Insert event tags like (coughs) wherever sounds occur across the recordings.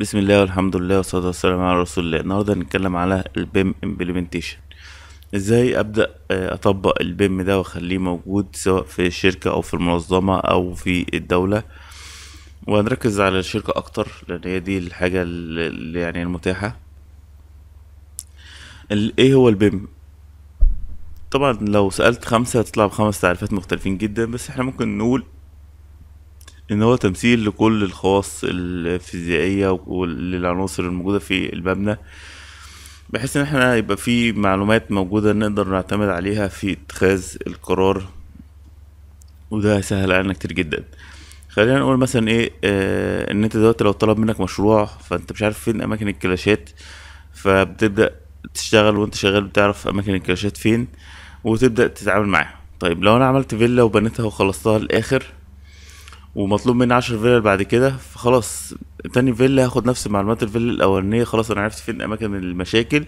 بسم الله والحمد لله والصلاة والسلام على رسول الله النهاردة هنتكلم على البيم امبلمنتيشن ازاي ابدأ آه، اطبق البيم ده واخليه موجود سواء في الشركة او في المنظمة او في الدولة وهنركز على الشركة اكتر لان هي دي الحاجة اللي يعني المتاحة ايه هو البيم طبعا لو سألت خمسة هتطلع بخمس تعريفات مختلفين جدا بس احنا ممكن نقول ان هو تمثيل لكل الخواص الفيزيائيه وللعناصر الموجوده في المبنى بحيث ان احنا يبقى في معلومات موجوده نقدر نعتمد عليها في اتخاذ القرار وده هيسهل علينا كتير جدا خلينا نقول مثلا ايه آه ان انت دلوقتي لو طلب منك مشروع فانت مش عارف فين اماكن الكلاشات فبتبدا تشتغل وانت شغال بتعرف اماكن الكلاشات فين وتبدا تتعامل معاها طيب لو انا عملت فيلا وبنيتها وخلصتها للاخر ومطلوب مني 10 فيلل بعد كده فخلاص تاني فيلا هاخد نفس معلومات الفيلا الاولانيه خلاص انا عرفت فين اماكن المشاكل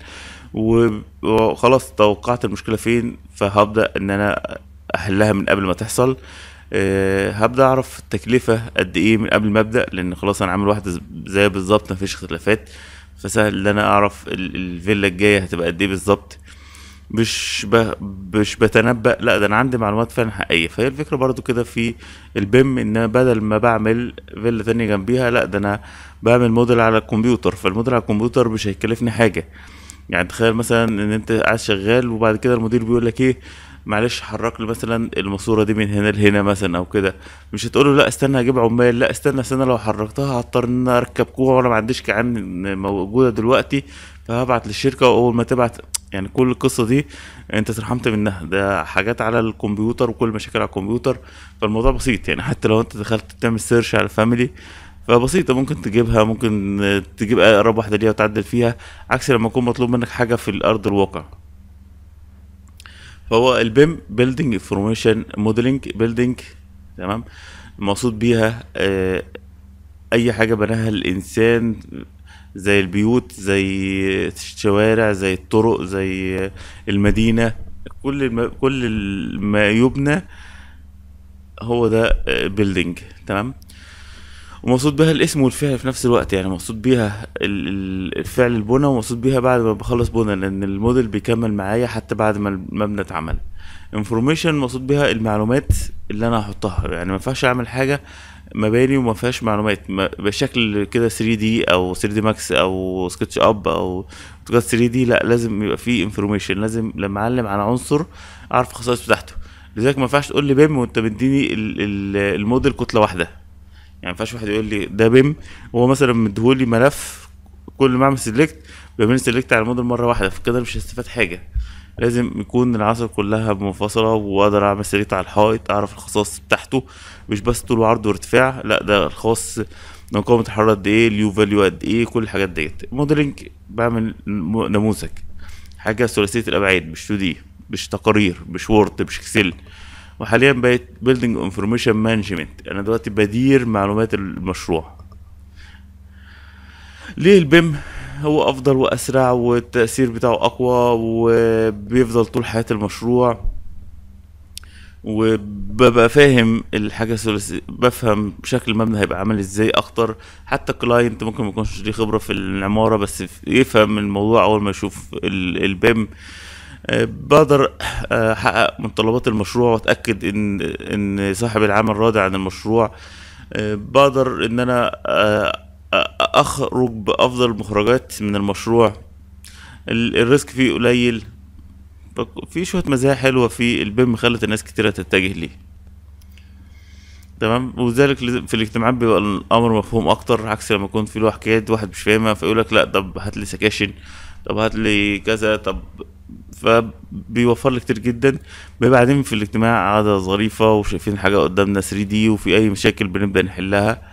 وخلاص توقعت المشكله فين فهبدا ان انا احلها من قبل ما تحصل أه هبدا اعرف التكلفه قد ايه من قبل ما ابدا لان خلاص انا عامل واحده زي بالظبط مفيش اختلافات فسهل ان انا اعرف الفيلا الجايه هتبقى قد ايه بالظبط مش ب... مش بتنبأ لا ده انا عندي معلومات فعلا حقيقيه فهي الفكره برضو كده في البيم ان بدل ما بعمل فيلا تانية جنبيها لا ده انا بعمل موديل على الكمبيوتر فالموديل على الكمبيوتر مش هيكلفني حاجه يعني تخيل مثلا ان انت قاعد شغال وبعد كده المدير بيقول لك ايه معلش حرك لي مثلا الماسوره دي من هنا لهنا مثلا او كده مش هتقول له لا استنى هجيب عمال لا استنى استنى لو حركتها هضطر ان اركب كوع وانا ما عنديش كعان موجوده دلوقتي فهبعت للشركه واول ما تبعت يعني كل القصه دي انت اترحمت منها ده حاجات على الكمبيوتر وكل مشاكل على الكمبيوتر فالموضوع بسيط يعني حتى لو انت دخلت تعمل سيرش على الفاميلي فبسيطة ممكن تجيبها ممكن تجيب أقرب واحدة ليها وتعدل فيها عكس لما يكون مطلوب منك حاجة في الأرض الواقع فهو البيم بيلدينج انفورميشن موديلينج بيلدينج تمام المقصود بيها آه، اي حاجه بناها الانسان زي البيوت زي الشوارع زي الطرق زي المدينة كل ما كل ما يبنى هو ده بيلدينج تمام ومقصود بها الاسم والفعل في نفس الوقت يعني مقصود بيها الفعل البنى ومقصود بيها بعد ما بخلص بنى لان الموديل بيكمل معايا حتى بعد ما المبنى اتعمل انفورميشن مقصود بها المعلومات اللي انا هحطها يعني ما ينفعش اعمل حاجه مباني وما فيهاش معلومات بشكل كده 3 دي او 3 دي ماكس او سكتش اب او 3 دي لا لازم يبقى فيه انفورميشن لازم لما اعلم على عنصر اعرف الخصائص بتاعته لذلك ما ينفعش تقول لي بيم وانت مديني الموديل كتله واحده يعني ما ينفعش واحد يقول لي ده بيم هو مثلا مديهولي ملف كل ما اعمل سيلكت بيعمل سيلكت على الموديل مره واحده فكده مش هستفاد حاجه لازم يكون العصر كلها منفصلة وأقدر أعمل سيلكت على الحائط أعرف الخصائص بتاعته مش بس طول وعرض وارتفاع لا ده الخاص مقاومة الحرارة قد ايه اليو فاليو قد ايه كل الحاجات ديت موديلنج بعمل نموذج حاجة ثلاثية الأبعاد مش 2 دي مش تقارير مش وورد مش اكسل وحاليا بقيت بيلدينج انفورميشن مانجمنت انا دلوقتي بدير معلومات المشروع ليه البيم هو افضل واسرع والتاثير بتاعه اقوى وبيفضل طول حياه المشروع وببقى فاهم الحاجه الثلاثيه بفهم شكل المبنى هيبقى عامل ازاي اخطر حتى كلاينت ممكن ما يكونش ليه خبره في العماره بس يفهم الموضوع اول ما يشوف البيم آه، بقدر آه، احقق متطلبات المشروع واتاكد ان ان صاحب العمل راضي عن المشروع آه، بقدر ان انا اخرج بافضل المخرجات من المشروع الريسك فيه قليل في شويه مزايا حلوه في البيم خلت الناس كتيره تتجه ليه تمام وذلك في الاجتماعات بيبقى الامر مفهوم اكتر عكس لما يكون في له حكايات واحد مش فاهمها فيقول لك لا طب هات لي سكاشن طب هات لي كذا طب فبيوفر لك كتير جدا بعدين في الاجتماع عادة ظريفه وشايفين حاجه قدامنا 3 دي وفي اي مشاكل بنبدا نحلها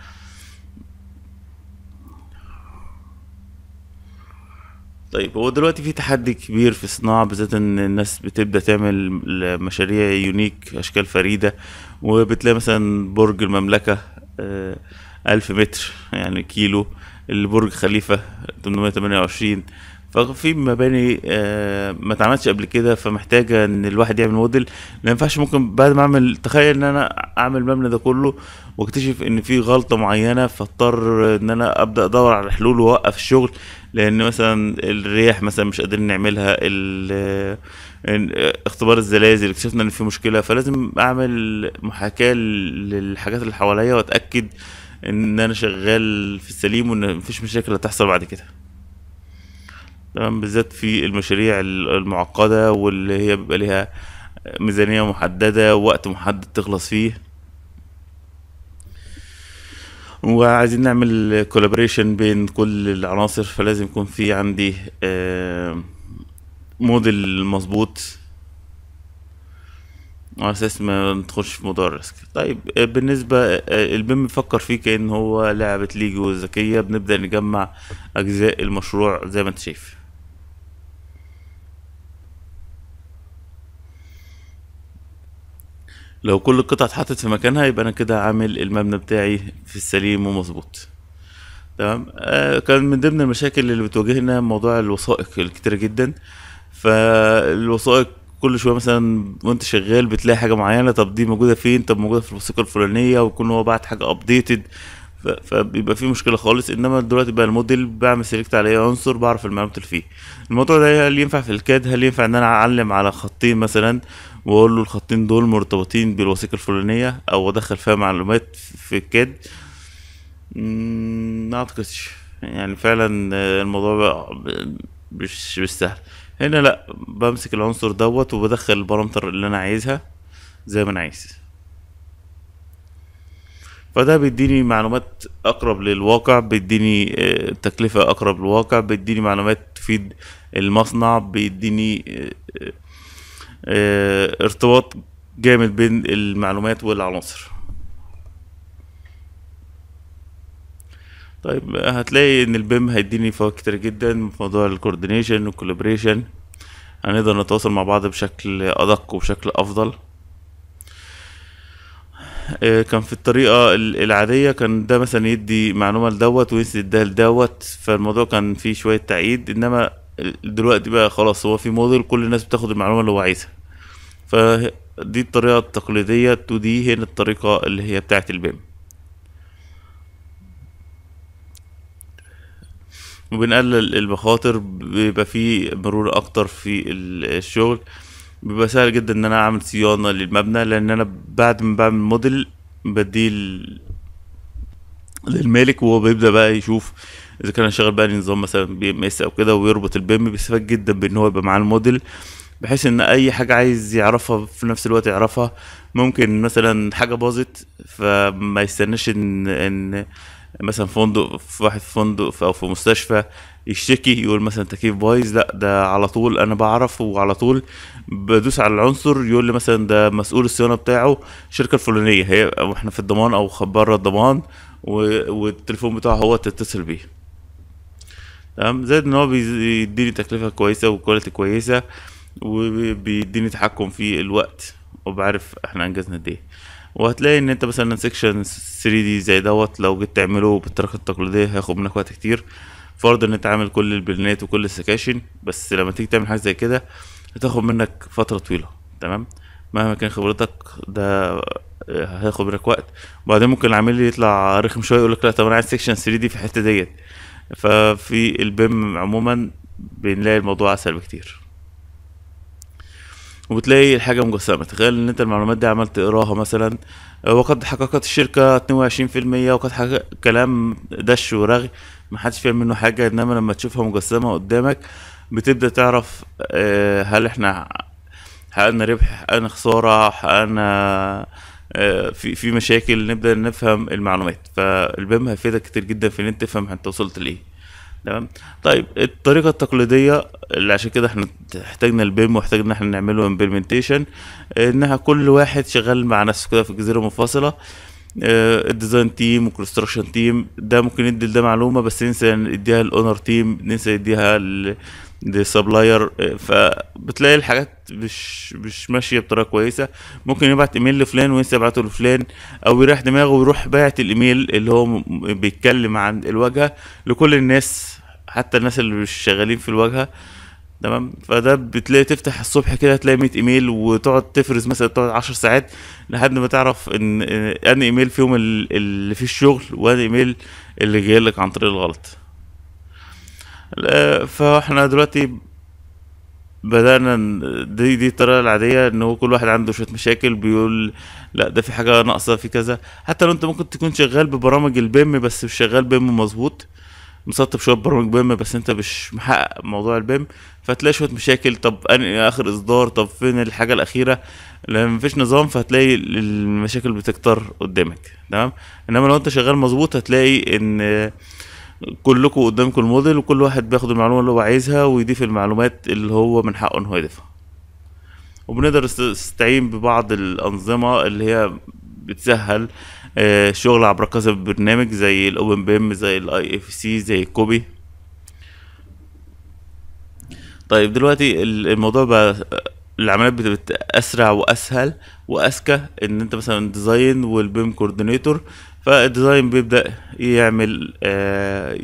طيب هو دلوقتي في تحدي كبير في الصناعة بالذات ان الناس بتبدأ تعمل مشاريع يونيك اشكال فريدة وبتلاقي مثلا برج المملكة آه، ألف متر يعني كيلو البرج برج خليفة 828 ففي مباني آه، ما اتعملتش قبل كده فمحتاجه ان الواحد يعمل موديل ما ينفعش ممكن بعد ما اعمل تخيل ان انا اعمل المبنى ده كله واكتشف ان في غلطه معينه فاضطر ان انا ابدا ادور على حلول واوقف الشغل لان مثلا الرياح مثلا مش قادرين نعملها اختبار الزلازل اكتشفنا ان في مشكله فلازم اعمل محاكاه للحاجات اللي حواليا واتاكد ان انا شغال في السليم وان مفيش مشاكل هتحصل بعد كده تمام بالذات في المشاريع المعقدة واللي هي بيبقى ليها ميزانية محددة ووقت محدد تخلص فيه وعايزين نعمل كولابريشن بين كل العناصر فلازم يكون في عندي موديل آه، مظبوط على اساس ما ندخلش في موضوع الريسك طيب آه، بالنسبه آه، البيم بيفكر فيه كان هو لعبه ليجو ذكيه بنبدا نجمع اجزاء المشروع زي ما انت شايف لو كل القطع اتحطت في مكانها يبقى انا كده عامل المبنى بتاعي في السليم ومظبوط تمام آه، كان من ضمن المشاكل اللي بتواجهنا موضوع الوثائق الكتيرة جدا فالوثائق كل شويه مثلا وانت شغال بتلاقي حاجه معينه طب دي موجوده فين طب موجوده في الوثيقه الفلانيه ويكون هو بعت حاجه ابديتد فبيبقى في مشكله خالص انما دلوقتي بقى الموديل بعمل سيلكت على اي عنصر بعرف المعلومات اللي فيه الموضوع ده هل ينفع في الكاد هل ينفع ان انا اعلم على خطين مثلا واقول له الخطين دول مرتبطين بالوثيقه الفلانيه او ادخل فيها معلومات في الكاد ما اعتقدش يعني فعلا آه، الموضوع مش مش سهل هنا لا بمسك العنصر دوت وبدخل البارامتر اللي انا عايزها زي ما انا عايز فده بيديني معلومات اقرب للواقع بيديني آه، تكلفة اقرب للواقع بيديني معلومات تفيد المصنع بيديني آه، آه، ارتباط جامد بين المعلومات والعناصر طيب هتلاقي ان البيم هيديني فوائد كتير جدا في موضوع الكوردينيشن والكولابريشن هنقدر نتواصل مع بعض بشكل ادق وبشكل افضل آه، كان في الطريقة العادية كان ده مثلا يدي معلومة لدوت وينسي ده لدوت فالموضوع كان فيه شوية تعقيد إنما دلوقتي بقى خلاص هو في موديل كل الناس بتاخد المعلومه اللي هو عايزها فدي الطريقه التقليديه دي هنا الطريقه اللي هي بتاعه البيم وبنقلل المخاطر بيبقى فيه مرور اكتر في الشغل بيبقى سهل جدا ان انا اعمل صيانة للمبنى لان انا بعد ما بعمل موديل بديه للمالك وهو بيبدأ بقى يشوف اذا كان شغال بقى نظام مثلا بي ام اس او كده ويربط البيم بيستفاد جدا بان هو يبقى معاه الموديل بحيث ان اي حاجه عايز يعرفها في نفس الوقت يعرفها ممكن مثلا حاجه باظت فما يستناش ان ان مثلا فندق في واحد في فندق او في مستشفى يشتكي يقول مثلا تكييف بايظ لا ده على طول انا بعرف وعلى طول بدوس على العنصر يقول لي مثلا ده مسؤول الصيانه بتاعه الشركه الفلانيه هي احنا في الضمان او بره الضمان والتليفون بتاعه هو تتصل بيه تمام زائد ان هو بيديني تكلفه كويسه وكواليتي كويسه وبيديني تحكم في الوقت وبعرف احنا انجزنا قد ايه وهتلاقي ان انت مثلا سيكشن 3 دي زي دوت لو جيت تعمله بالطريقه التقليديه هياخد منك وقت كتير فرض ان انت عامل كل البلانات وكل السكاشن بس لما تيجي تعمل حاجه زي كده هتاخد منك فتره طويله تمام مهما كان خبرتك ده هياخد منك وقت وبعدين ممكن العميل يطلع رخم شويه يقول لك لا طب انا عايز سيكشن 3 دي في الحته ديت ففي البيم عموما بنلاقي الموضوع اسهل بكتير وبتلاقي الحاجه مجسمه تخيل ان انت المعلومات دي عملت تقراها مثلا وقد حققت الشركه 22% وقد حقق كلام دش ورغي محدش فاهم منه حاجه انما لما تشوفها مجسمه قدامك بتبدا تعرف آه، هل احنا حققنا ربح حققنا خساره حققنا آه، في في مشاكل نبدا نفهم المعلومات فالبيم هيفيدك كتير جدا في ان انت تفهم انت وصلت لايه تمام طيب الطريقه التقليديه اللي عشان كده احنا احتاجنا البيم واحتاجنا ان احنا نعمله امبلمنتيشن انها كل واحد شغال مع نفسه كده في جزيره منفصله الديزاين تيم والكونستراكشن تيم ده ممكن يدي ده معلومه بس ننسى نديها الاونر تيم ننسى نديها للسبلاير آه، فبتلاقي الحاجات مش مش ماشيه بطريقه كويسه ممكن يبعت ايميل لفلان وينسى يبعته لفلان او يريح دماغه ويروح باعت الايميل اللي هو بيتكلم عن الواجهه لكل الناس حتى الناس اللي مش شغالين في الواجهه تمام فده بتلاقي تفتح الصبح كده تلاقي 100 ايميل وتقعد تفرز مثلا تقعد 10 ساعات لحد ما تعرف ان ان ايميل فيهم اللي فيه الشغل وان ايميل اللي جاي لك عن طريق الغلط فاحنا دلوقتي بدأنا دي دي الطريقة العادية ان هو كل واحد عنده شوية مشاكل بيقول لا ده في حاجة ناقصة في كذا حتى لو انت ممكن تكون شغال ببرامج البيم بس مش شغال بيم مظبوط مسطب شوية برامج بيم بس انت مش محقق موضوع البيم فتلاقي شوية مشاكل طب انهي اخر اصدار طب فين الحاجة الاخيرة لان مفيش نظام فهتلاقي المشاكل بتكتر قدامك تمام انما لو انت شغال مظبوط هتلاقي ان كلكم قدامكم الموديل وكل واحد بياخد المعلومه اللي هو عايزها ويضيف المعلومات اللي هو من حقه ان هو يضيفها وبنقدر نستعين ببعض الانظمه اللي هي بتسهل الشغل آه، عبر كذا برنامج زي الاوبن بيم زي الاي اف سي زي الكوبي طيب دلوقتي الموضوع بقى العمليات بتبقى اسرع واسهل واذكى ان انت مثلا ديزاين والبيم كوردينيتور فالديزاين بيبدا يعمل آه،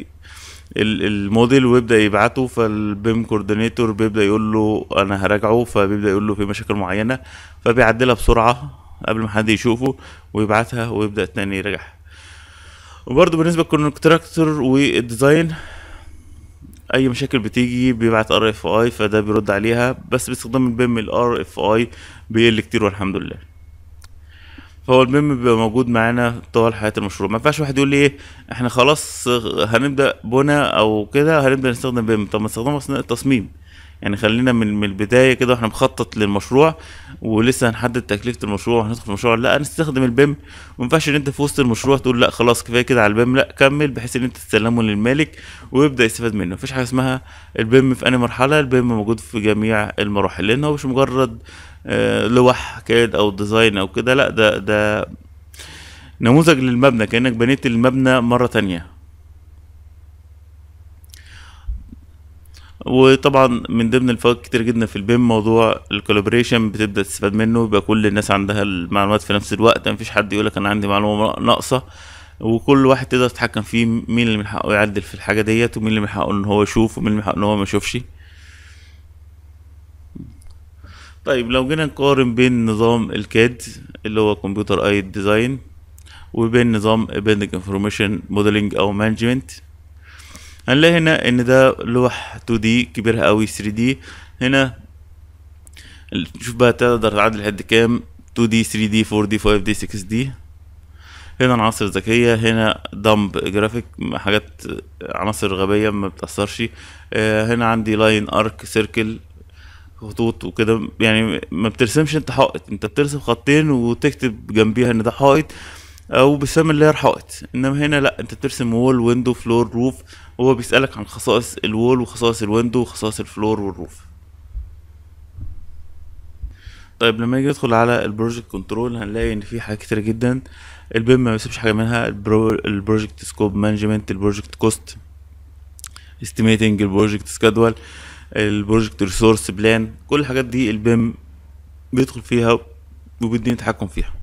الموديل ويبدا يبعته فالبيم كوردينيتور بيبدا يقول له انا هراجعه فبيبدا يقول له في مشاكل معينه فبيعدلها بسرعه قبل ما حد يشوفه ويبعتها ويبدا تاني يراجعها وبرضه بالنسبه للكونتراكتور والديزاين اي مشاكل بتيجي بيبعت ار اف اي فده بيرد عليها بس باستخدام البيم الار اف اي بيقل كتير والحمد لله فهو الميم بيبقى موجود معانا طوال حياه المشروع ما ينفعش واحد يقول لي ايه احنا خلاص آه، هنبدا بنا او كده هنبدا نستخدم بيم طب ما نستخدمه اثناء التصميم يعني خلينا من, من البدايه كده واحنا مخطط للمشروع ولسه هنحدد تكلفه المشروع وهندخل في المشروع لا نستخدم البيم وما ينفعش ان انت في وسط المشروع تقول لا خلاص كفايه كده على البيم لا كمل بحيث ان انت تسلمه للمالك ويبدا يستفاد منه مفيش حاجه اسمها البيم في اي مرحله البيم موجود في جميع المراحل لان هو مش مجرد آه، لوح كاد او ديزاين او كده لا ده ده نموذج للمبنى كانك بنيت المبنى مره تانية وطبعا من ضمن الفوائد كتير جدا في البيم موضوع الكولابريشن بتبدا تستفاد منه يبقى كل الناس عندها المعلومات في نفس الوقت مفيش حد يقولك انا عندي معلومه ناقصه وكل واحد تقدر تتحكم فيه مين اللي من حقه يعدل في الحاجه ديت ومين اللي من حقه ان هو يشوف ومين اللي من حقه ان هو ما يشوفش طيب لو جينا نقارن بين نظام الكاد اللي هو كمبيوتر ايد ديزاين وبين نظام بيندنج انفورميشن موديلنج او مانجمنت هنلاقي هنا ان ده لوح 2 دي كبيرها قوي 3 دي هنا شوف بقى تقدر تعدل لحد كام 2 دي 3 دي 4 دي 5 دي 6 دي هنا عناصر ذكية هنا دمب جرافيك حاجات عناصر غبية ما بتأثرش آه، هنا عندي لاين ارك سيركل خطوط وكده يعني ما بترسمش انت حائط انت بترسم خطين وتكتب جنبيها ان ده حائط او بسم الله هي الحائط انما هنا لا انت بترسم وول ويندو فلور روف وهو بيسألك عن خصائص الوول وخصائص الويندو وخصائص الفلور والروف طيب لما يجي ندخل على البروجكت كنترول هنلاقي ان في حاجات كتيره جدا البيم ما بيسيبش حاجه منها البروجكت سكوب مانجمنت البروجكت كوست استيميتنج البروجكت سكادول البروجكت ريسورس بلان كل الحاجات دي البيم بيدخل فيها وبيديني تحكم فيها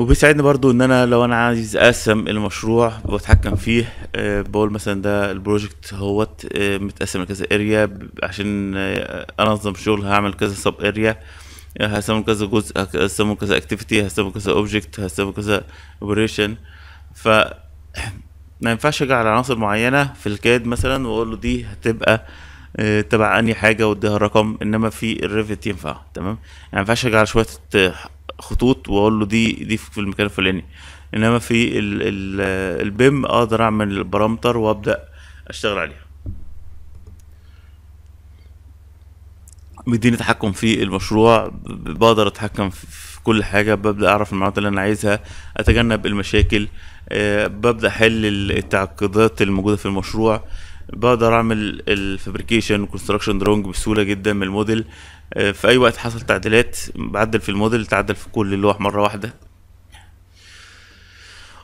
وبيساعدني برضو ان انا لو انا عايز اقسم المشروع بتحكم فيه آه، بقول مثلا ده البروجكت هوت آه، متقسم لكذا اريا عشان آه، انظم شغل هعمل كذا سب اريا هقسمه كذا جزء هقسمه كذا اكتيفيتي هقسمه كذا اوبجكت هقسمه كذا اوبريشن ف (clears throat) ما ينفعش اجي على عناصر معينه في الكاد مثلا واقول له دي هتبقى تبع انهي حاجه واديها رقم انما في الريفت ينفع تمام يعني ما ينفعش اجي على شويه خطوط واقول له دي دي في المكان الفلاني انما في ال ال البيم اقدر اعمل البارامتر وابدا اشتغل عليها بيديني تحكم في المشروع بقدر اتحكم في كل حاجة ببدأ أعرف المعلومات اللي أنا عايزها أتجنب المشاكل آه، ببدأ أحل التعقيدات الموجودة في المشروع بقدر أعمل الفابريكيشن والكونستراكشن درونج بسهولة جدا من الموديل آه، في اي وقت حصل تعديلات بعدل في الموديل تعدل في كل اللوح مره واحده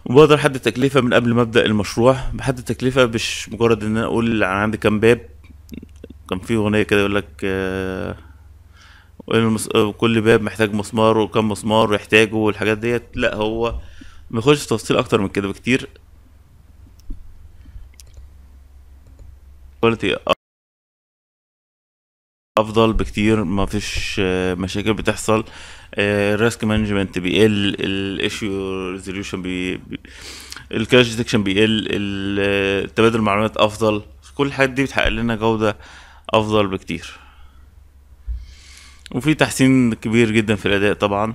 وبقدر احدد تكلفه من قبل ما ابدا المشروع بحدد تكلفه مش مجرد ان انا اقول انا عندي كام باب كان في اغنيه كده يقول لك آه، إيه آه، كل باب محتاج مسمار وكم مسمار يحتاجه والحاجات ديت لا هو ما يخش تفاصيل اكتر من كده بكتير كواليتي افضل بكتير ما فيش آه، مشاكل بتحصل الريسك آه، مانجمنت بيقل الايشيو ريزوليوشن بي الكاش ديتكشن بيقل التبادل آه، المعلومات افضل كل الحاجات دي بتحقق لنا جوده افضل بكتير وفي تحسين كبير جدا في الاداء طبعا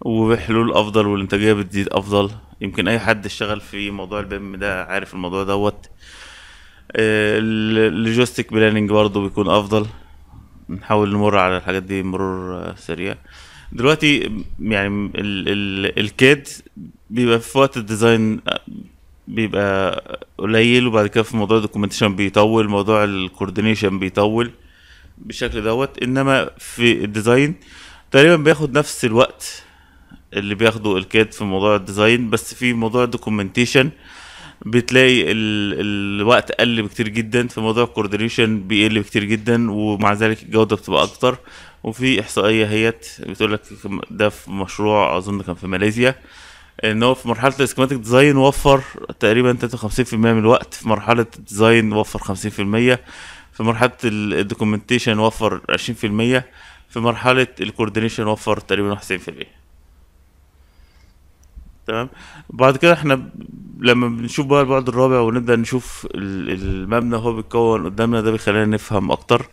وبحلول افضل والانتاجيه بتزيد افضل يمكن اي حد اشتغل في موضوع البيم ده عارف الموضوع دوت اللوجيستيك بلاننج برضه بيكون افضل نحاول نمر على الحاجات دي مرور آه، سريع دلوقتي يعني ال ال الكاد بيبقى في وقت الديزاين آه، بيبقى قليل وبعد كده في موضوع الدوكيومنتيشن بيطول موضوع الكوردينيشن بيطول بالشكل دوت انما في الديزاين تقريبا بياخد نفس الوقت اللي بياخده الكاد في موضوع الديزاين بس في موضوع الدوكيومنتيشن آه بتلاقي ال... الوقت قل بكتير جدا فموضوع الكوردينيشن بيقل بكتير جدا ومع ذلك الجوده بتبقى اكتر وفي احصائيه هيت بتقول لك ده في مشروع اظن كان في ماليزيا ان هو في مرحله الاسكيماتيك ديزاين وفر تقريبا 53% من الوقت في مرحله الديزاين وفر 50% في مرحله الدوكيومنتيشن وفر 20% في مرحله الكوردينيشن وفر تقريبا 91% تمام بعد كده احنا لما بنشوف بقى البعد الرابع ونبدا نشوف المبنى هو بيتكون قدامنا ده بيخلينا نفهم اكتر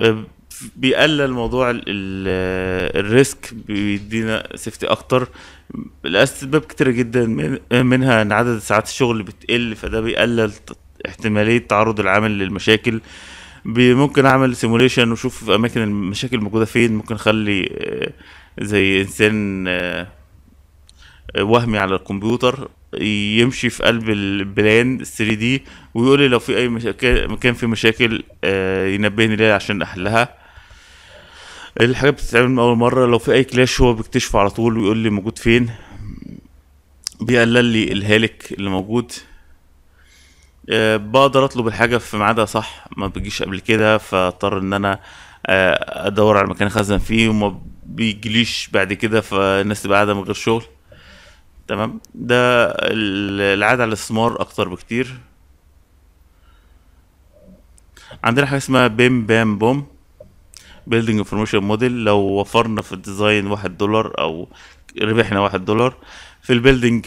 آه، بيقلل موضوع الريسك بيدينا سيفتي اكتر الاسباب كتيرة جدا منها ان عدد ساعات الشغل بتقل فده بيقلل احتمالية تعرض العامل للمشاكل ممكن اعمل سيموليشن واشوف اماكن المشاكل موجودة فين ممكن اخلي آه، زي انسان آه، وهمي على الكمبيوتر يمشي في قلب البلان 3 دي ويقول لي لو في اي مشاكل مكان في مشاكل آه، ينبهني ليها عشان احلها الحاجات بتتعمل من اول مره لو في اي كلاش هو بيكتشفه على طول ويقول لي موجود فين بيقلل لي الهالك اللي موجود آه، بقدر اطلب الحاجه في ميعادها صح ما بيجيش قبل كده فاضطر ان انا آه، ادور على مكان اخزن فيه وما بيجليش بعد كده فالناس تبقى قاعده من غير شغل تمام ده العادة على الاستثمار اكتر بكتير عندنا حاجة اسمها بيم بام بوم بيلدينج انفورميشن موديل لو وفرنا في الديزاين واحد دولار او ربحنا واحد دولار في البيلدينج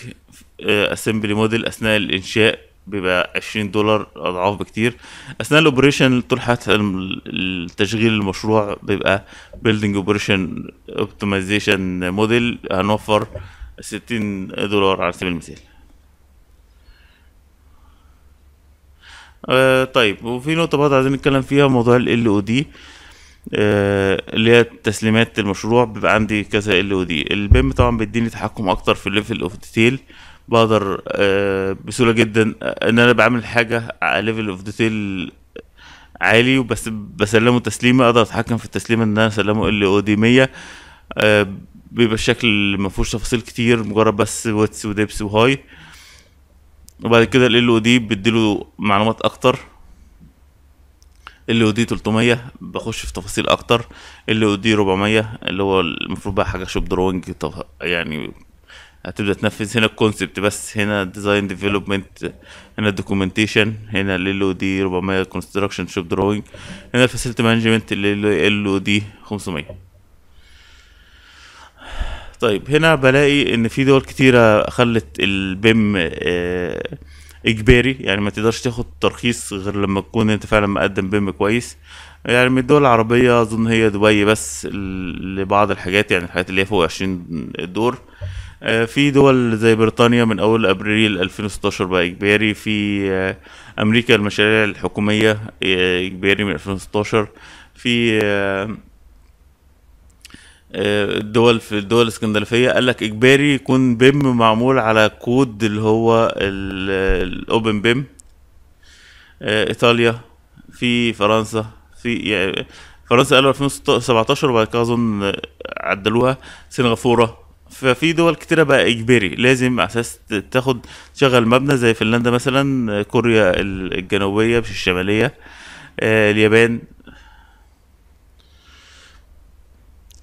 اسمبلي موديل اثناء الانشاء بيبقى عشرين دولار اضعاف بكتير اثناء الاوبريشن طول حياة التشغيل المشروع بيبقى بيلدينج اوبريشن اوبتمايزيشن موديل هنوفر 60 دولار على سبيل المثال آه طيب وفي نقطة برضه عايزين نتكلم فيها موضوع ال او آه، دي اللي هي تسليمات المشروع بيبقى عندي كذا ال او دي البيم طبعا بيديني تحكم اكتر في الليفل اوف ديتيل بقدر آه بسهولة جدا آه، ان انا بعمل حاجة على ليفل اوف ديتيل عالي وبس بسلمه تسليمة اقدر اتحكم في التسليمة ان انا اسلمه ال او دي 100 بيبقى الشكل ما فيهوش تفاصيل كتير مجرد بس واتس ودبس وهاي وبعد كده ال او دي بيديله معلومات اكتر ال او دي 300 بخش في تفاصيل اكتر ال او دي 400 اللي هو المفروض بقى حاجه شوب دروينج يعني هتبدا تنفذ هنا الكونسبت بس هنا ديزاين ديفلوبمنت هنا الدوكيومنتيشن هنا ال او دي 400 كونستراكشن شوب دروينج هنا الفاسيلتي مانجمنت ال او دي 500 طيب هنا بلاقي ان في دول كتيره خلت البيم آه، اجباري يعني ما تقدرش تاخد ترخيص غير لما تكون انت فعلا مقدم بيم كويس يعني من الدول العربية أظن هي دبي بس لبعض الحاجات يعني الحاجات اللي هي فوق عشرين دور آه، في دول زي بريطانيا من أول أبريل 2016 بقى إجباري في آه، أمريكا المشاريع الحكومية إجباري من 2016 في الدول في الدول الاسكندنافيه قال لك اجباري يكون بيم معمول على كود اللي هو الاوبن بيم آه، ايطاليا في فرنسا في يعني فرنسا قالوا 2017 وبعد كده اظن عدلوها سنغافوره ففي دول كتيرة بقى إجباري لازم على أساس تاخد تشغل مبنى زي فنلندا مثلا آه، كوريا الجنوبية مش الشمالية آه، اليابان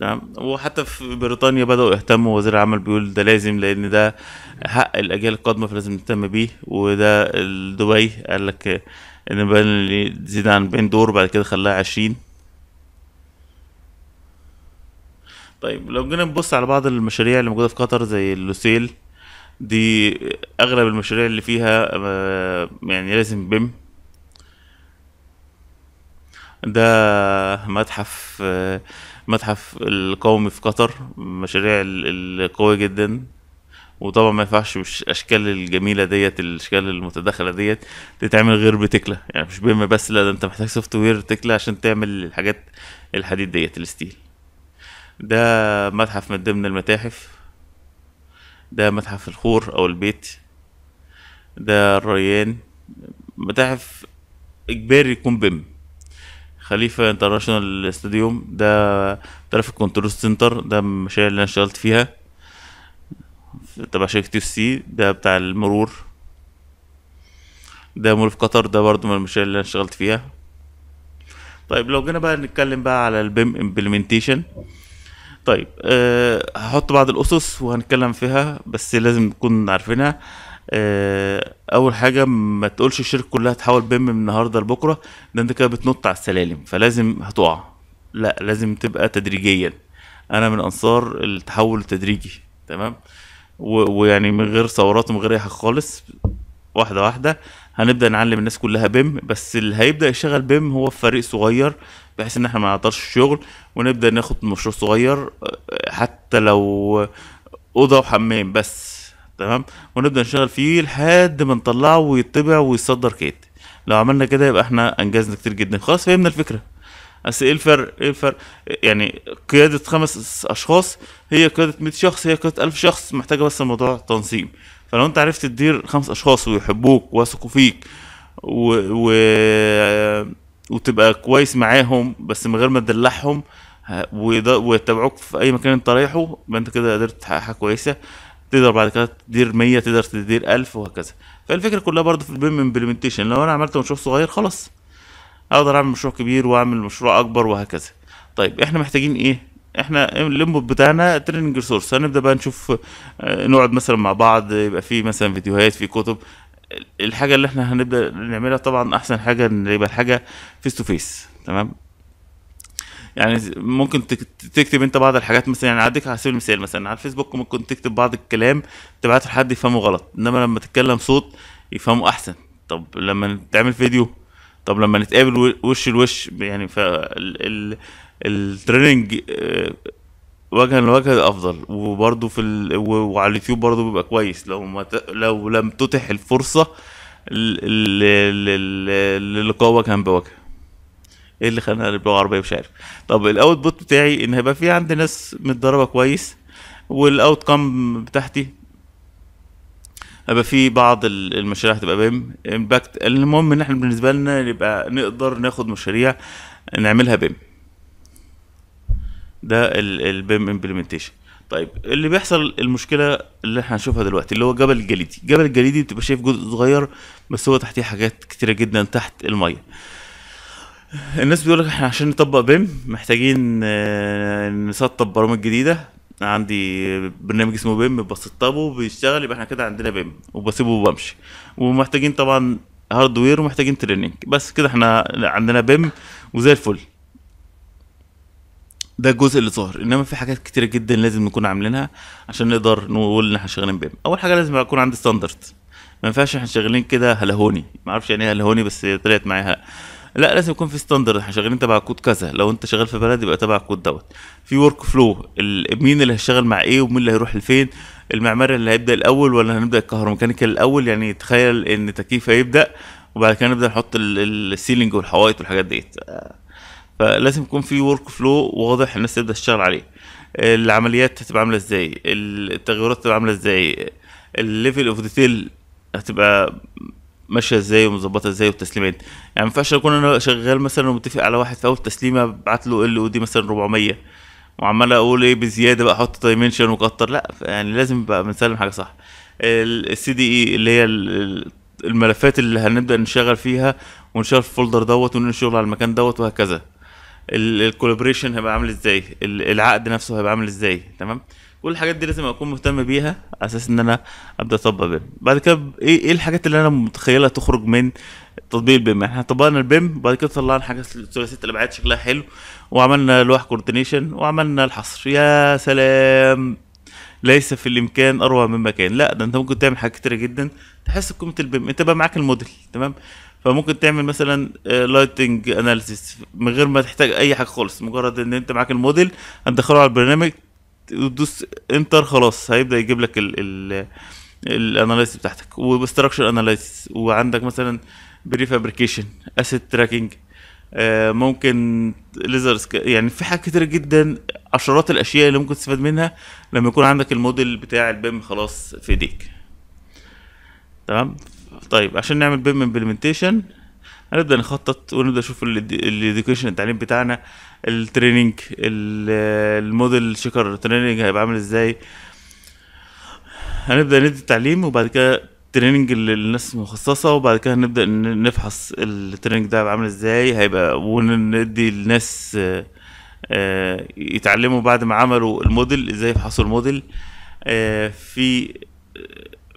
تمام نعم. وحتى في بريطانيا بداوا يهتموا وزير العمل بيقول ده لازم لان ده حق الاجيال القادمه فلازم نهتم بيه وده دبي قال لك ان اللي تزيد عن بين دور بعد كده خلاها عشرين طيب لو جينا نبص على بعض المشاريع اللي موجوده في قطر زي اللوسيل دي اغلب المشاريع اللي فيها آه، يعني لازم بيم ده متحف آه، المتحف القومي في قطر مشاريع القوية جدا وطبعا ما ينفعش الاشكال الجميله ديت الاشكال المتداخله ديت تتعمل غير بتكله يعني مش بيم بس لا ده انت محتاج سوفت وير تكله عشان تعمل الحاجات الحديد ديت الستيل ده متحف من ضمن المتاحف ده متحف الخور او البيت ده الريان متاحف اجباري يكون بيم خليفه انترناشونال ستاديوم ده ترافيك كنترول سنتر ده المشاريع اللي انا اشتغلت فيها تبع شركه يو سي ده بتاع المرور ده مول في قطر ده برضو من المشاريع اللي انا اشتغلت فيها طيب لو جينا بقى نتكلم بقى على البيم امبلمنتيشن طيب أه هحط بعض الاسس وهنتكلم فيها بس لازم نكون عارفينها آه، اول حاجه ما تقولش الشركه كلها تحول بيم من النهارده لبكره ده انت كده بتنط على السلالم فلازم هتقع لا لازم تبقى تدريجيا انا من انصار التحول التدريجي تمام ويعني من غير ثورات ومن غير اي حاجه خالص واحده واحده هنبدا نعلم الناس كلها بيم بس اللي هيبدا يشتغل بيم هو فريق صغير بحيث ان احنا ما نعطلش الشغل ونبدا ناخد مشروع صغير آه، حتى لو اوضه وحمام بس تمام ونبدا نشتغل فيه لحد ما نطلعه ويتبع ويصدر كيت لو عملنا كده يبقى احنا انجزنا كتير جدا خلاص فهمنا الفكره بس ايه الفرق ايه الفرق يعني قياده خمس اشخاص هي قياده 100 شخص هي قياده 1000 شخص محتاجه بس الموضوع تنظيم فلو انت عرفت تدير خمس اشخاص ويحبوك ويثقوا فيك و... و... وتبقى كويس معاهم بس من غير ما تدلعهم ويتابعوك في اي مكان انت رايحه يبقى انت كده قدرت تحقق حاجه كويسه تقدر بعد كده تدير 100 تقدر تدير 1000 وهكذا فالفكره كلها برضو في البيم امبلمنتيشن لو انا عملت مشروع صغير خلاص اقدر اعمل مشروع كبير واعمل مشروع اكبر وهكذا طيب احنا محتاجين ايه احنا الانبوت بتاعنا تريننج ريسورس هنبدا بقى نشوف آه، نقعد مثلا مع بعض يبقى في مثلا فيديوهات في كتب الحاجه اللي احنا هنبدا نعملها طبعا احسن حاجه ان يبقى الحاجه فيس تو فيس تمام يعني ممكن تكتب انت بعض الحاجات مثلا يعني عندك على سبيل المثال مثلا على الفيسبوك ممكن تكتب بعض الكلام تبعته لحد يفهمه غلط انما لما تتكلم صوت يفهمه احسن طب لما تعمل فيديو طب لما نتقابل وش لوش يعني ف التريننج آه، وجها لوجه افضل وبرده في ال... وعلى اليوتيوب برده بيبقى كويس لو ما ت... لو لم تتح الفرصه للقاء وجها بوجه ايه اللي خلاني اقلب عربيه مش عارف طب الاوت بوت بتاعي ان هيبقى في عندي ناس متدربه كويس والاوت كام بتاعتي هيبقى في بعض المشاريع هتبقى بيم امباكت المهم ان احنا بالنسبه لنا نبقى نقدر ناخد مشاريع نعملها بيم ده البيم امبلمنتيشن طيب اللي بيحصل المشكله اللي احنا هنشوفها دلوقتي اللي هو جبل الجليدي جبل الجليدي بتبقى شايف جزء صغير بس هو تحتيه حاجات كتيره جدا تحت الميه الناس بيقول لك احنا عشان نطبق بيم محتاجين آه، نسطب برامج جديده عندي برنامج اسمه بيم بسطبه بيشتغل يبقى احنا كده عندنا بيم وبسيبه وبمشي ومحتاجين طبعا هاردوير ومحتاجين تريننج بس كده احنا عندنا بيم وزي الفل ده الجزء اللي ظاهر انما في حاجات كتيره جدا لازم نكون عاملينها عشان نقدر نقول ان احنا شغالين بيم اول حاجه لازم يكون عندي ستاندرد ما ينفعش احنا شغالين كده هلهوني ما اعرفش يعني ايه هلهوني بس طلعت معايا لا لازم يكون في ستاندرد احنا شغالين تبع كود كذا لو انت شغال في بلد يبقى تبع كود دوت في ورك فلو مين اللي هيشتغل مع ايه ومين اللي هيروح لفين المعماري اللي هيبدا الاول ولا هنبدا الكهروميكانيكال الاول يعني تخيل ان تكييف هيبدا وبعد كده نبدا نحط السيلينج والحوائط والحاجات ديت فلازم يكون في ورك فلو واضح الناس تبدا تشتغل عليه العمليات هتبقى عامله ازاي التغيرات هتبقى عامله ازاي الليفل اوف ديتيل هتبقى ماشيه ازاي ومظبطه ازاي والتسليمات يعني ما ينفعش اكون انا شغال مثلا ومتفق على واحد في اول تسليمه ابعت له ال او دي مثلا 400 وعمال اقول ايه بزياده بقى احط دايمنشن وكتر لا يعني لازم بقى بنسلم حاجه صح السي دي اي e اللي هي الملفات اللي هنبدا نشتغل فيها ونشغل في الفولدر دوت ونشغل على المكان دوت وهكذا الكولابريشن هيبقى عامل ازاي العقد نفسه هيبقى عامل ازاي تمام كل الحاجات دي لازم اكون مهتم بيها على اساس ان انا ابدا اطبق بيم بعد كده ايه ايه الحاجات اللي انا متخيلها تخرج من تطبيق البيم احنا طبقنا البيم بعد كده طلعنا حاجه ثلاثيه الابعاد شكلها حلو وعملنا لوح كوردينيشن وعملنا الحصر يا سلام ليس في الامكان اروع مما كان لا ده انت ممكن تعمل حاجات كتيره جدا تحس بقيمه البيم انت بقى معاك الموديل تمام فممكن تعمل مثلا لايتنج آه، اناليسيس من غير ما تحتاج اي حاجه خالص مجرد ان انت معاك الموديل هتدخله على البرنامج وتدوس انتر خلاص هيبدا يجيب لك ال ال الاناليسيس بتاعتك وستراكشر اناليسيس وعندك مثلا بري فابريكيشن اسيت تراكنج ممكن ليزر يعني في حاجات كتير جدا عشرات الاشياء اللي ممكن تستفاد منها لما يكون عندك الموديل بتاع البيم خلاص في ايديك تمام طيب عشان نعمل بيم امبلمنتيشن هنبدا نخطط ونبدا نشوف الاديوكيشن التعليم بتاعنا التريننج الموديل شيكر تريننج هيبقى عامل ازاي هنبدا ندي التعليم وبعد كده تريننج للناس المخصصة وبعد كده هنبدأ نفحص التريننج ده هيبقى عامل ازاي هيبقى وندي للناس آه، يتعلموا بعد ما عملوا الموديل ازاي يفحصوا الموديل آه، في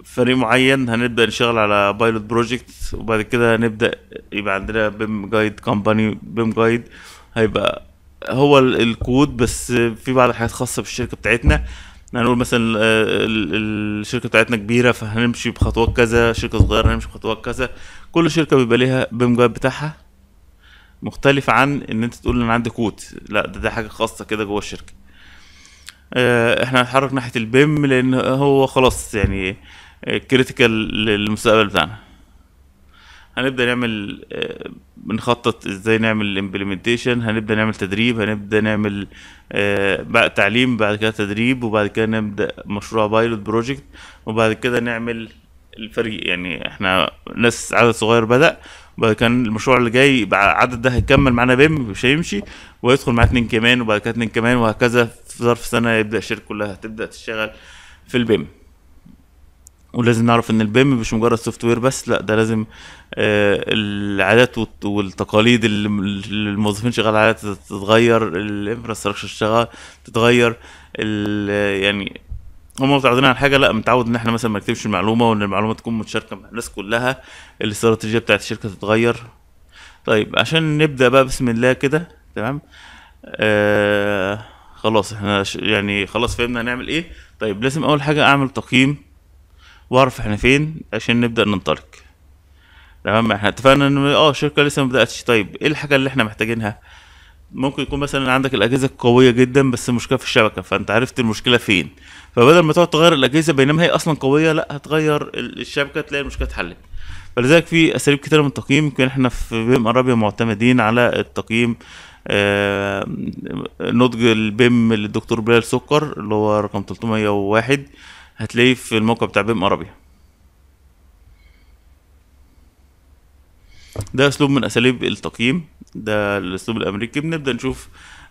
فريق معين هنبدأ نشتغل على بايلوت بروجكت وبعد كده هنبدأ يبقى عندنا بيم جايد كومباني بيم جايد هيبقى هو الكود بس في بعض الحاجات خاصه بالشركه بتاعتنا يعني هنقول مثلا آه، الشركه بتاعتنا كبيره فهنمشي بخطوات كذا شركه صغيره هنمشي بخطوات كذا كل شركه بيبقى ليها بيم بتاعها مختلف عن ان انت تقول انا عندي كود لا ده, ده حاجه خاصه كده جوه الشركه آه، احنا هنتحرك ناحيه البيم لان هو خلاص يعني كريتيكال للمستقبل بتاعنا هنبدا نعمل آه، بنخطط ازاي نعمل الامبلمنتيشن هنبدا نعمل تدريب هنبدا نعمل آه، بقى تعليم بعد كده تدريب وبعد كده نبدا مشروع بايلوت بروجكت وبعد كده نعمل الفريق يعني احنا ناس عدد صغير بدا وبعد كده المشروع اللي جاي العدد ده هيكمل معانا بيم مش هيمشي ويدخل معاه اتنين كمان وبعد كده اتنين كمان وهكذا في ظرف سنه يبدا الشركه كلها تبدا تشتغل في البيم ولازم نعرف ان البيم مش مجرد سوفت وير بس لا ده لازم آه، العادات والتقاليد اللي الموظفين شغال عليها تتغير الانفراستراكشر شغال تتغير يعني هم متعودين على حاجه لا متعود ان احنا مثلا ما نكتبش المعلومه وان المعلومه تكون متشاركه مع الناس كلها الاستراتيجيه بتاعت الشركه تتغير طيب عشان نبدا بقى بسم الله كده تمام آه خلاص احنا يعني خلاص فهمنا هنعمل ايه طيب لازم اول حاجه اعمل تقييم واعرف احنا فين عشان نبدا ننطلق تمام احنا اتفقنا ان اه الشركه لسه ما بداتش طيب ايه الحاجه اللي احنا محتاجينها ممكن يكون مثلا عندك الاجهزه قويه جدا بس المشكله في الشبكه فانت عرفت المشكله فين فبدل ما تقعد تغير الاجهزه بينما هي اصلا قويه لا هتغير الشبكه تلاقي المشكله اتحلت فلذلك في اساليب كتيره من التقييم يمكن احنا في بيم ارابيا معتمدين على التقييم آه نضج البيم للدكتور بلال سكر اللي هو رقم 301 هتلاقيه في الموقع بتاع بيم عربي ده اسلوب من اساليب التقييم ده الاسلوب الامريكي بنبدا نشوف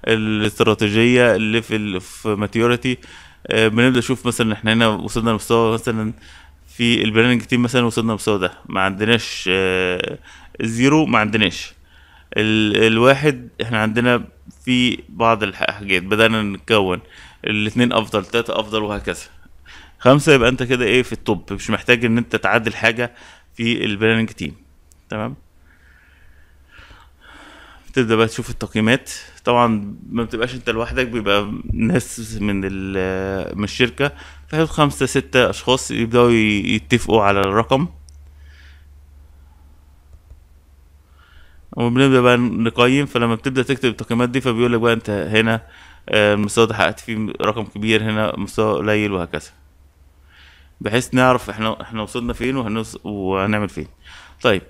الاستراتيجيه اللي في في ماتيوريتي آه، بنبدا نشوف مثلا احنا هنا وصلنا لمستوى مثلا في البرنامج تيم مثلا وصلنا للمستوى ده ما عندناش آه، زيرو ما عندناش الواحد احنا عندنا في بعض الحاجات بدأنا نتكون الاتنين افضل ثلاثه افضل وهكذا خمسه يبقى انت كده ايه في التوب مش محتاج ان انت تعدل حاجه في البلاننج تيم تمام تبدا بقى تشوف التقييمات طبعا ما بتبقاش انت لوحدك بيبقى ناس من من الشركه في خمسه سته اشخاص يبداوا يتفقوا على الرقم وبنبدا بقى نقيم فلما بتبدا تكتب التقييمات دي فبيقول لك بقى انت هنا المستوى آه، ده حققت فيه رقم كبير هنا مستوى قليل وهكذا بحيث نعرف احنا احنا وصلنا فين وهنعمل فين طيب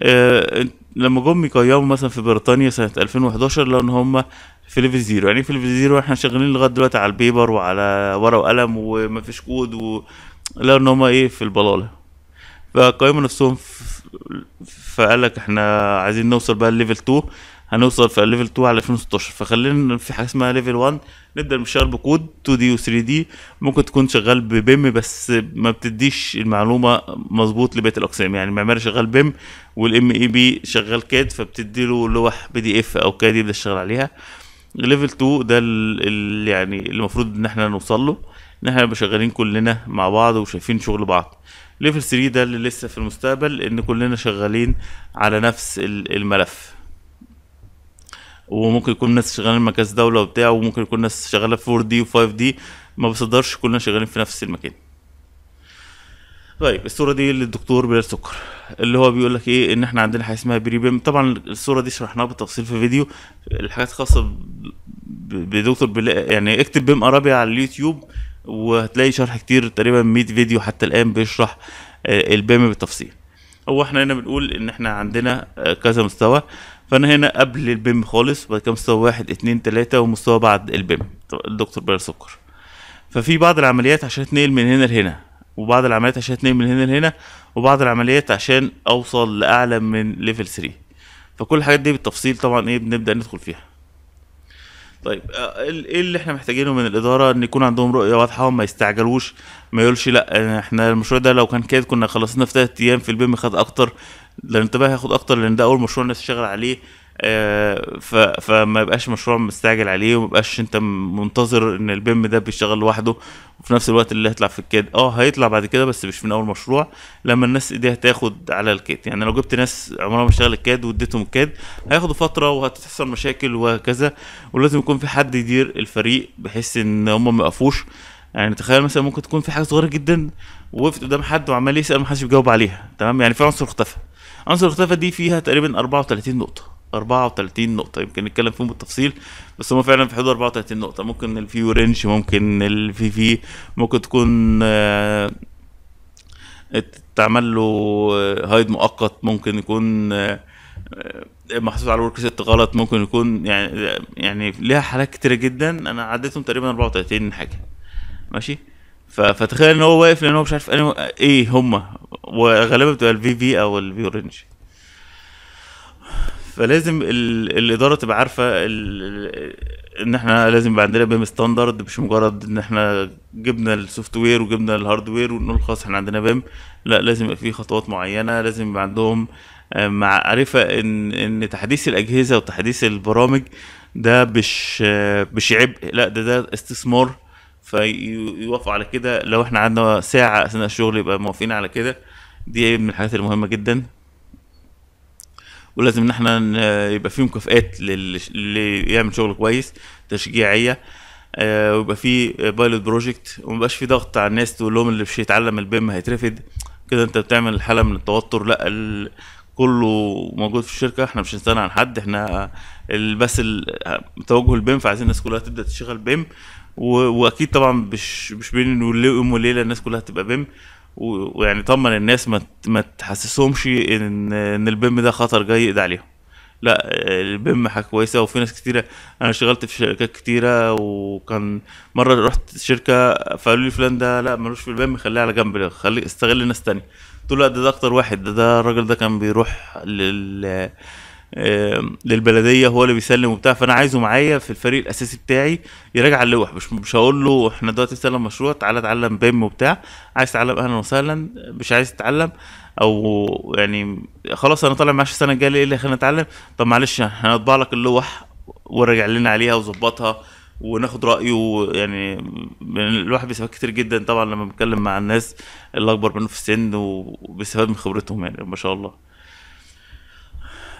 آه لما جم يقيموا مثلا في بريطانيا سنه 2011 لقوا ان هم في ليفل زيرو يعني في ليفل زيرو احنا شغالين لغايه دلوقتي على البيبر وعلى ورقه وقلم ومفيش كود و... لقوا ان هم ايه في البلاله فقيموا نفسهم فقال لك احنا عايزين نوصل بقى لليفل 2 هنوصل في ليفل 2 على 2016 فخلينا في حاجه اسمها ليفل 1 نبدا نشتغل بكود 2 دي و 3 دي ممكن تكون شغال ببيم بس ما بتديش المعلومه مظبوط لبيت الاقسام يعني المعماري شغال بيم والام اي بي شغال كاد فبتدي له لوح بي دي اف او كاد يبدا يشتغل عليها ليفل 2 ده يعني اللي يعني المفروض ان احنا نوصل له ان احنا نبقى شغالين كلنا مع بعض وشايفين شغل بعض ليفل 3 ده اللي لسه في المستقبل ان كلنا شغالين على نفس الملف وممكن يكون ناس شغالين مكاس دوله وبتاع وممكن يكون ناس شغاله 4 دي و5 دي ما بصدرش كلنا شغالين في نفس المكان طيب الصوره دي للدكتور بلال سكر اللي هو بيقول لك ايه ان احنا عندنا حاجه اسمها بريبيم طبعا الصوره دي شرحناها بالتفصيل في فيديو الحاجات خاصه بدكتور بلال يعني اكتب بيم ارابيا على اليوتيوب وهتلاقي شرح كتير تقريبا 100 فيديو حتى الان بيشرح آه، البيم بالتفصيل هو احنا هنا بنقول ان احنا عندنا آه، كذا مستوى فانا هنا قبل البيم خالص بعد كده مستوى واحد اتنين تلاته ومستوى بعد البيم الدكتور بير سكر ففي بعض العمليات عشان اتنقل من هنا لهنا وبعض العمليات عشان اتنقل من هنا لهنا وبعض العمليات عشان اوصل لاعلى من ليفل 3 فكل الحاجات دي بالتفصيل طبعا ايه بنبدا ندخل فيها طيب آه، ايه اللي احنا محتاجينه من الاداره ان يكون عندهم رؤيه واضحه وما يستعجلوش ما يقولش لا احنا المشروع ده لو كان كده كنا خلصنا في ثلاث ايام في البيم خد اكتر الانتباه هياخد اكتر لان ده اول مشروع الناس تشتغل عليه آه فما يبقاش مشروع مستعجل عليه وما يبقاش انت منتظر ان البيم ده بيشتغل لوحده وفي نفس الوقت اللي هيطلع في الكاد اه هيطلع بعد كده بس مش من اول مشروع لما الناس ايديها تاخد على الكاد يعني لو جبت ناس عمرها ما اشتغلت كاد واديتهم كاد هياخدوا فتره وهتحصل مشاكل وهكذا ولازم يكون في حد يدير الفريق بحيث ان هم ما يقفوش يعني تخيل مثلا ممكن تكون في حاجه صغيره جدا وقفت قدام حد وعمال يسال ما حدش بيجاوب عليها تمام يعني في عنصر اختفى عنصر الاختفاء دي فيها تقريبا 34 نقطه 34 نقطة يمكن نتكلم فيهم بالتفصيل بس هم فعلا في حدود 34 نقطة ممكن الفيو رينج ممكن الفي في ممكن تكون آه، تعمل له آه، هايد مؤقت ممكن يكون آه، محسوس على ورك ست غلط ممكن يكون يعني يعني ليها حالات كتيرة جدا انا عديتهم تقريبا 34 حاجة ماشي فتخيل ان هو واقف لان هو مش عارف ايه هما وغالبا بتبقى الفي في او الفي اورنج فلازم ال... الاداره تبقى عارفه ال... ان احنا لازم يبقى عندنا بيم ستاندرد مش مجرد ان احنا جبنا السوفت وير وجبنا الهارد وير ونقول خلاص احنا عندنا بيم لا لازم يبقى في خطوات معينه لازم يبقى عندهم آه، معرفه ان ان تحديث الاجهزه وتحديث البرامج ده مش آه، مش عبء لا ده ده استثمار فيوافقوا على كده لو احنا عندنا ساعه اثناء الشغل يبقى موافقين على كده دي من الحاجات المهمه جدا ولازم ان احنا يبقى في مكافئات للي يعمل شغل كويس تشجيعيه آه، ويبقى في بايلوت بروجكت ومبقاش في ضغط على الناس تقول لهم اللي مش هيتعلم البيم هيترفد كده انت بتعمل حاله من التوتر لا ال... كله موجود في الشركه احنا مش هنستغنى عن حد احنا بس توجه البيم فعايزين الناس كلها تبدا تشتغل بيم واكيد طبعا مش مش بين يوم وليله الناس كلها تبقى بيم ويعني طمن الناس ما ما تحسسهمش ان ان البيم ده خطر جاي يقضي عليهم لا البيم حاجه كويسه وفي ناس كتيره انا اشتغلت في شركات كتيره وكان مره رحت شركه فقالوا لي فلان ده لا ملوش في البيم خليه على جنب خليه استغل ناس تانية قلت له لا ده, ده اكتر واحد ده, ده الراجل ده كان بيروح لل للبلديه هو اللي بيسلم وبتاع فانا عايزه معايا في الفريق الاساسي بتاعي يراجع اللوح مش مش هقول له احنا دلوقتي استلم مشروع تعالى اتعلم بيم وبتاع عايز تتعلم اهلا وسهلا مش عايز تتعلم او يعني خلاص انا طالع معاش السنه الجايه ايه اللي خلينا نتعلم طب معلش هنطبع لك اللوح وراجع لنا عليها وظبطها وناخد رايه يعني الواحد بيستفاد كتير جدا طبعا لما بتكلم مع الناس اللي اكبر منه في السن وبيستفاد من خبرتهم يعني ما شاء الله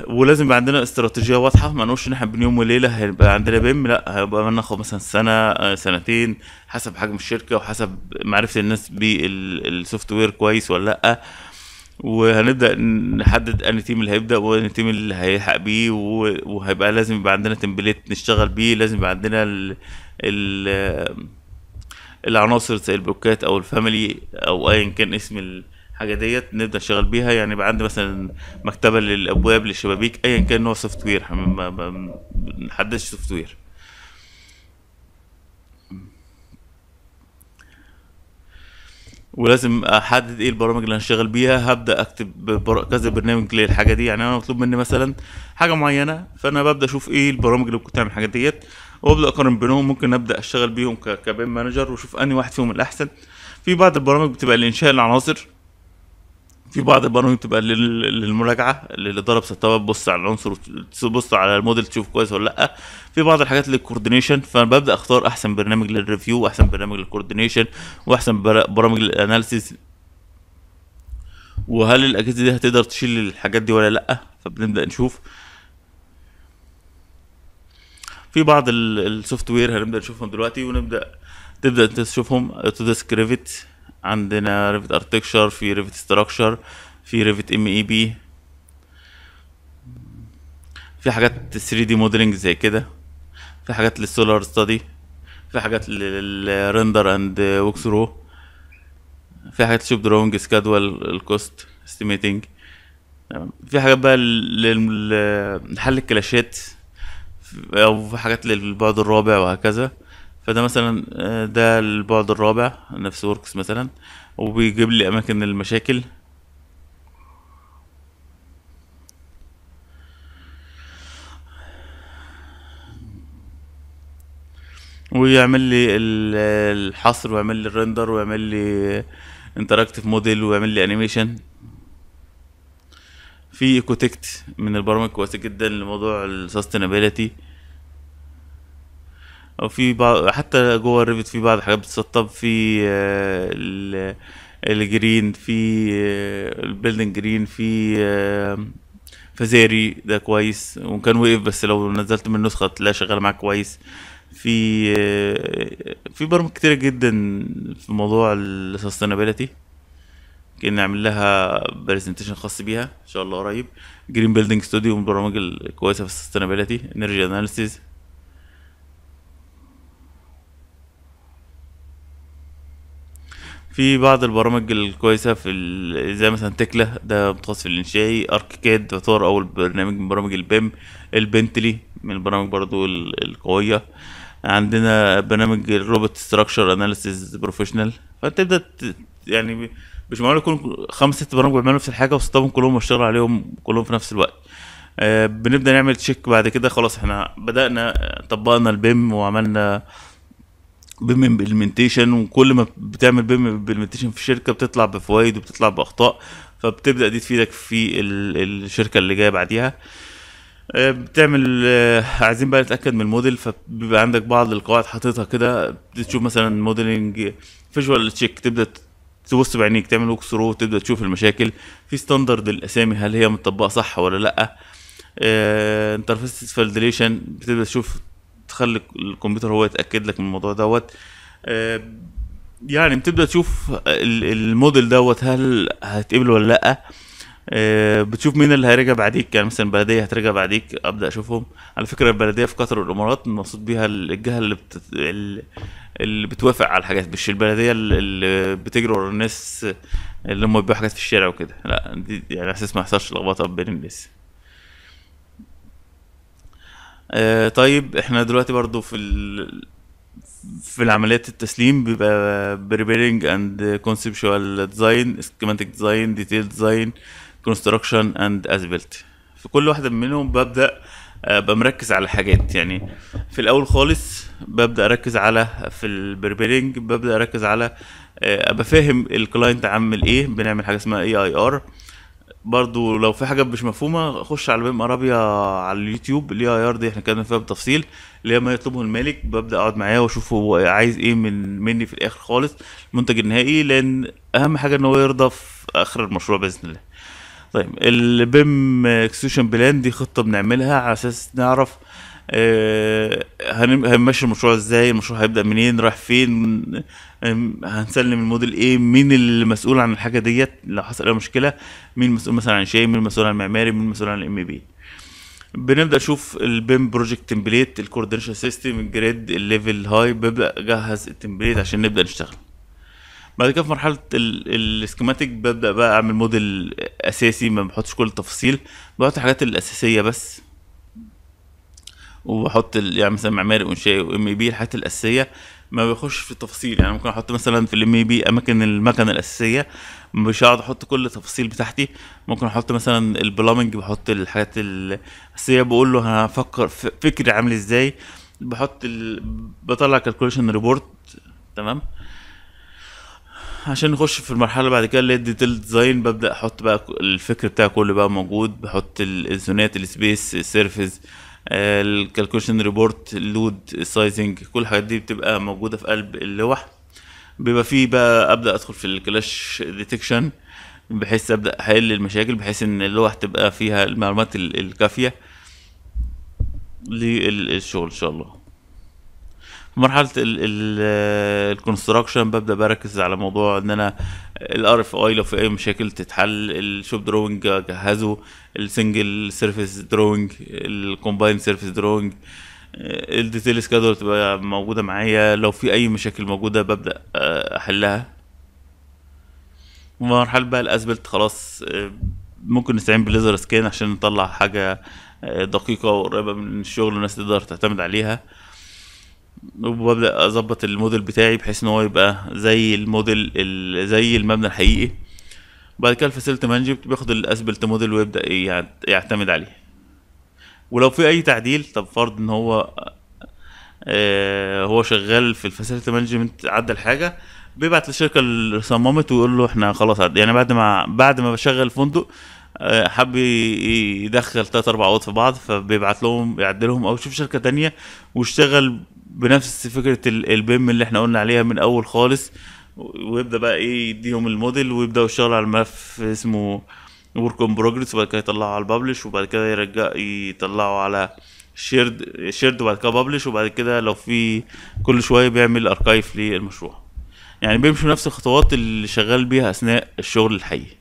ولازم يبقى عندنا استراتيجيه واضحه ما نقولش ان احنا بين يوم وليله هيبقى عندنا بيم لا هيبقى ناخد مثلا سنه آه، سنتين حسب حجم الشركه وحسب معرفه الناس بالسوفت وير كويس ولا لا وهنبدا نحدد ان تيم اللي هيبدا وان تيم اللي هيلحق بيه وهيبقى لازم يبقى عندنا تمبليت نشتغل بيه لازم يبقى عندنا ال ال العناصر زي البلوكات او الفاميلي او ايا كان اسم الحاجه ديت نبدا نشتغل بيها يعني يبقى عندي مثلا مكتبه للابواب للشبابيك ايا كان نوع سوفت وير ما بنحددش سوفت وير ولازم احدد ايه البرامج اللي هشتغل بيها هبدا اكتب كذا برنامج للحاجه دي يعني انا مطلوب مني مثلا حاجه معينه فانا ببدا اشوف ايه البرامج اللي ممكن تعمل الحاجات ديت وابدا اقارن بينهم ممكن ابدا اشتغل بيهم كبين مانجر واشوف انهي واحد فيهم الاحسن في بعض البرامج بتبقى لانشاء العناصر في بعض البرامج بتبقى للمراجعه اللي ضرب بتبقى بص على العنصر تبص على الموديل تشوف كويس ولا لا في بعض الحاجات للكوردينيشن فانا ببدا اختار احسن برنامج للريفيو واحسن برنامج للكوردينيشن واحسن برامج للاناليسيز وهل الاجهزه دي هتقدر تشيل الحاجات دي ولا لا فبنبدا نشوف في بعض السوفت وير هنبدا نشوفهم دلوقتي ونبدا تبدا تشوفهم تو ديسكريفت عندنا ريفت اركتكشر في ريفت ستراكشر في ريفت ام اي بي في حاجات 3 دي موديلنج زي كده في حاجات للسولار ستادي في حاجات للرندر اند ووك ثرو في حاجات شوب دروينج سكادوال الكوست استيميتنج في حاجات بقى لحل الكلاشات او في حاجات للبعد الرابع وهكذا فده مثلا آه، ده البعد الرابع نفس وركس مثلا وبيجيب لي اماكن المشاكل ويعمل لي الحصر ويعمل لي الريندر ويعمل لي انتراكتيف موديل ويعمل لي انيميشن في ايكوتكت من البرامج كويسه جدا لموضوع السستينابيلتي في بعض حتى جوه الريفت في بعض الحاجات بتسطب في آه، الجرين في آه، البيلدنج جرين في آه، فزاري ده كويس وكان وقف بس لو نزلت من نسخه لا شغال معاك كويس في في برامج كتيرة جدا في موضوع السستينابيلتي كنا نعمل لها برزنتيشن خاص بيها ان شاء الله قريب جرين بيلدنج ستوديو من البرامج الكويسه في السستينابيلتي انرجي اناليسيز في بعض البرامج الكويسة في زي مثلا تكلا ده متخصص في الإنشائي أركيكاد يعتبر أول برنامج من برامج البيم البنتلي من البرامج برضو القوية عندنا برنامج الروبوت ستراكشر اناليسيز بروفيشنال فتبدا يعني مش معقول يكون خمس ست برامج بيعملوا نفس الحاجه وسطهم كلهم واشتغل عليهم كلهم في نفس الوقت آه، بنبدا نعمل تشيك بعد كده خلاص احنا بدانا طبقنا البيم وعملنا بيم امبلمنتيشن وكل ما بتعمل بيم امبلمنتيشن في شركه بتطلع بفوائد وبتطلع باخطاء فبتبدا دي تفيدك في الشركه اللي جايه بعديها آه، بتعمل آه، عايزين بقى نتاكد من الموديل فبيبقى عندك بعض القواعد حاططها كده بتشوف مثلا موديلنج فيجوال تشيك تبدا تبص بعينيك تعمل ووك ثرو تبدا تشوف المشاكل في ستاندرد الاسامي هل هي متطبقه صح ولا لا انترفيس آه، فالديليشن بتبدا تشوف تخلي الكمبيوتر هو يتاكد لك من الموضوع دوت آه، يعني بتبدا تشوف الموديل دوت هل هيتقبل ولا لا آه، بتشوف مين اللي هيرجع بعديك يعني مثلا البلديه هترجع بعديك ابدا اشوفهم على فكره البلديه في قطر والامارات المقصود بيها الجهه اللي بت... اللي بتوافق على الحاجات مش البلديه اللي بتجري ورا الناس اللي هم بيبيعوا حاجات في الشارع وكده لا دي يعني اساس ما يحصلش لخبطه بين الناس آه طيب احنا دلوقتي برضو في ال... في العمليات التسليم بيبقى بريبيرنج اند كونسبشوال ديزاين سكيماتيك ديزاين ديتيل ديزاين كونستراكشن اند اسفلت في كل واحده منهم ببدا ابقى آه، مركز على حاجات يعني في الاول خالص ببدا اركز على في البريبيرنج ببدا اركز على آه، ابقى فاهم الكلاينت عامل ايه بنعمل حاجه اسمها اي اي ار برضو لو في حاجه مش مفهومه خش على بيم ارابيا على اليوتيوب اللي اي ار دي احنا اتكلمنا فيها بالتفصيل اللي هي ما يطلبه المالك ببدا اقعد معاه واشوف هو عايز ايه من مني في الاخر خالص المنتج النهائي لان اهم حاجه ان هو يرضى في اخر المشروع باذن الله طيب البيم اكسكيوشن بلان دي خطه بنعملها على اساس نعرف آه، هنمشي المشروع ازاي المشروع هيبدا منين رايح فين هنسلم الموديل ايه مين المسؤول عن الحاجه ديت لو حصل اي مشكله مين مسؤول مثلا عن شيء مين المسؤول عن المعماري مين المسؤول عن الام بي بنبدا نشوف البيم بروجكت تمبليت الكوردينيشن سيستم الجريد الليفل هاي ببدا اجهز التمبليت عشان نبدا نشتغل بعد كده في مرحله السكيماتيك ببدا بقى اعمل موديل اساسي ما بحطش كل التفاصيل بحط الحاجات الاساسيه بس وبحط يعني مثلا معماري وانشائي وام بي الحاجات الاساسيه ما بيخش في التفاصيل يعني ممكن احط مثلا في الام بي اماكن المكنه الاساسيه مش هقعد احط كل التفاصيل بتاعتي ممكن احط مثلا البلامنج بحط الحاجات الاساسيه بقول له هفكر فكري عامل ازاي بحط ال... بطلع كالكوليشن ريبورت تمام عشان نخش في المرحله بعد كده اللي هي الديتيل ديزاين ببدا احط بقى الفكر بتاعي كله بقى موجود بحط الزونات السبيس السيرفيس الكالكوليشن ريبورت اللود سايزنج كل الحاجات دي بتبقى موجوده في قلب اللوح بيبقى فيه بقى ابدا ادخل في الكلاش ديتكشن بحيث ابدا احل المشاكل بحيث ان اللوح تبقى فيها المعلومات الكافيه للشغل ان شاء الله في مرحله الكونستراكشن ببدا بركز على موضوع ان انا الار اف اي لو في اي مشاكل تتحل الشوب دروينج اجهزه السنجل سيرفيس دروينج الكومباين سيرفيس دروينج الديتيل سكادول تبقى موجوده معايا لو في اي مشاكل موجوده ببدا آه، احلها مرحله بقى الاسبلت خلاص آه، ممكن نستعين بليزر سكان عشان نطلع حاجه آه، دقيقه وقريبه من الشغل الناس تقدر تعتمد عليها وببدا اظبط الموديل بتاعي بحيث ان هو يبقى زي الموديل زي المبنى الحقيقي بعد كده الفاسيلتي مانجر بياخد الاسبلت موديل ويبدا يعتمد عليه ولو في اي تعديل طب فرض ان هو آه هو شغال في الفاسيلتي مانجمنت عدل حاجه بيبعت للشركه اللي صممت ويقول له احنا خلاص عد. يعني بعد ما بعد ما بشغل الفندق آه، حب يدخل تلات اربع اوض في بعض فبيبعت لهم يعدلهم او يشوف شركه تانية واشتغل بنفس فكره البيم اللي احنا قلنا عليها من اول خالص ويبدا بقى ايه يديهم الموديل ويبداوا يشتغلوا على الملف اسمه ورك اون بروجريس وبعد كده يطلعوا على الببلش وبعد كده يرجع يطلعوا على شيرد شيرد وبعد كده ببلش وبعد كده لو في كل شويه بيعمل اركايف للمشروع يعني بيمشي نفس الخطوات اللي شغال بيها اثناء الشغل الحقيقي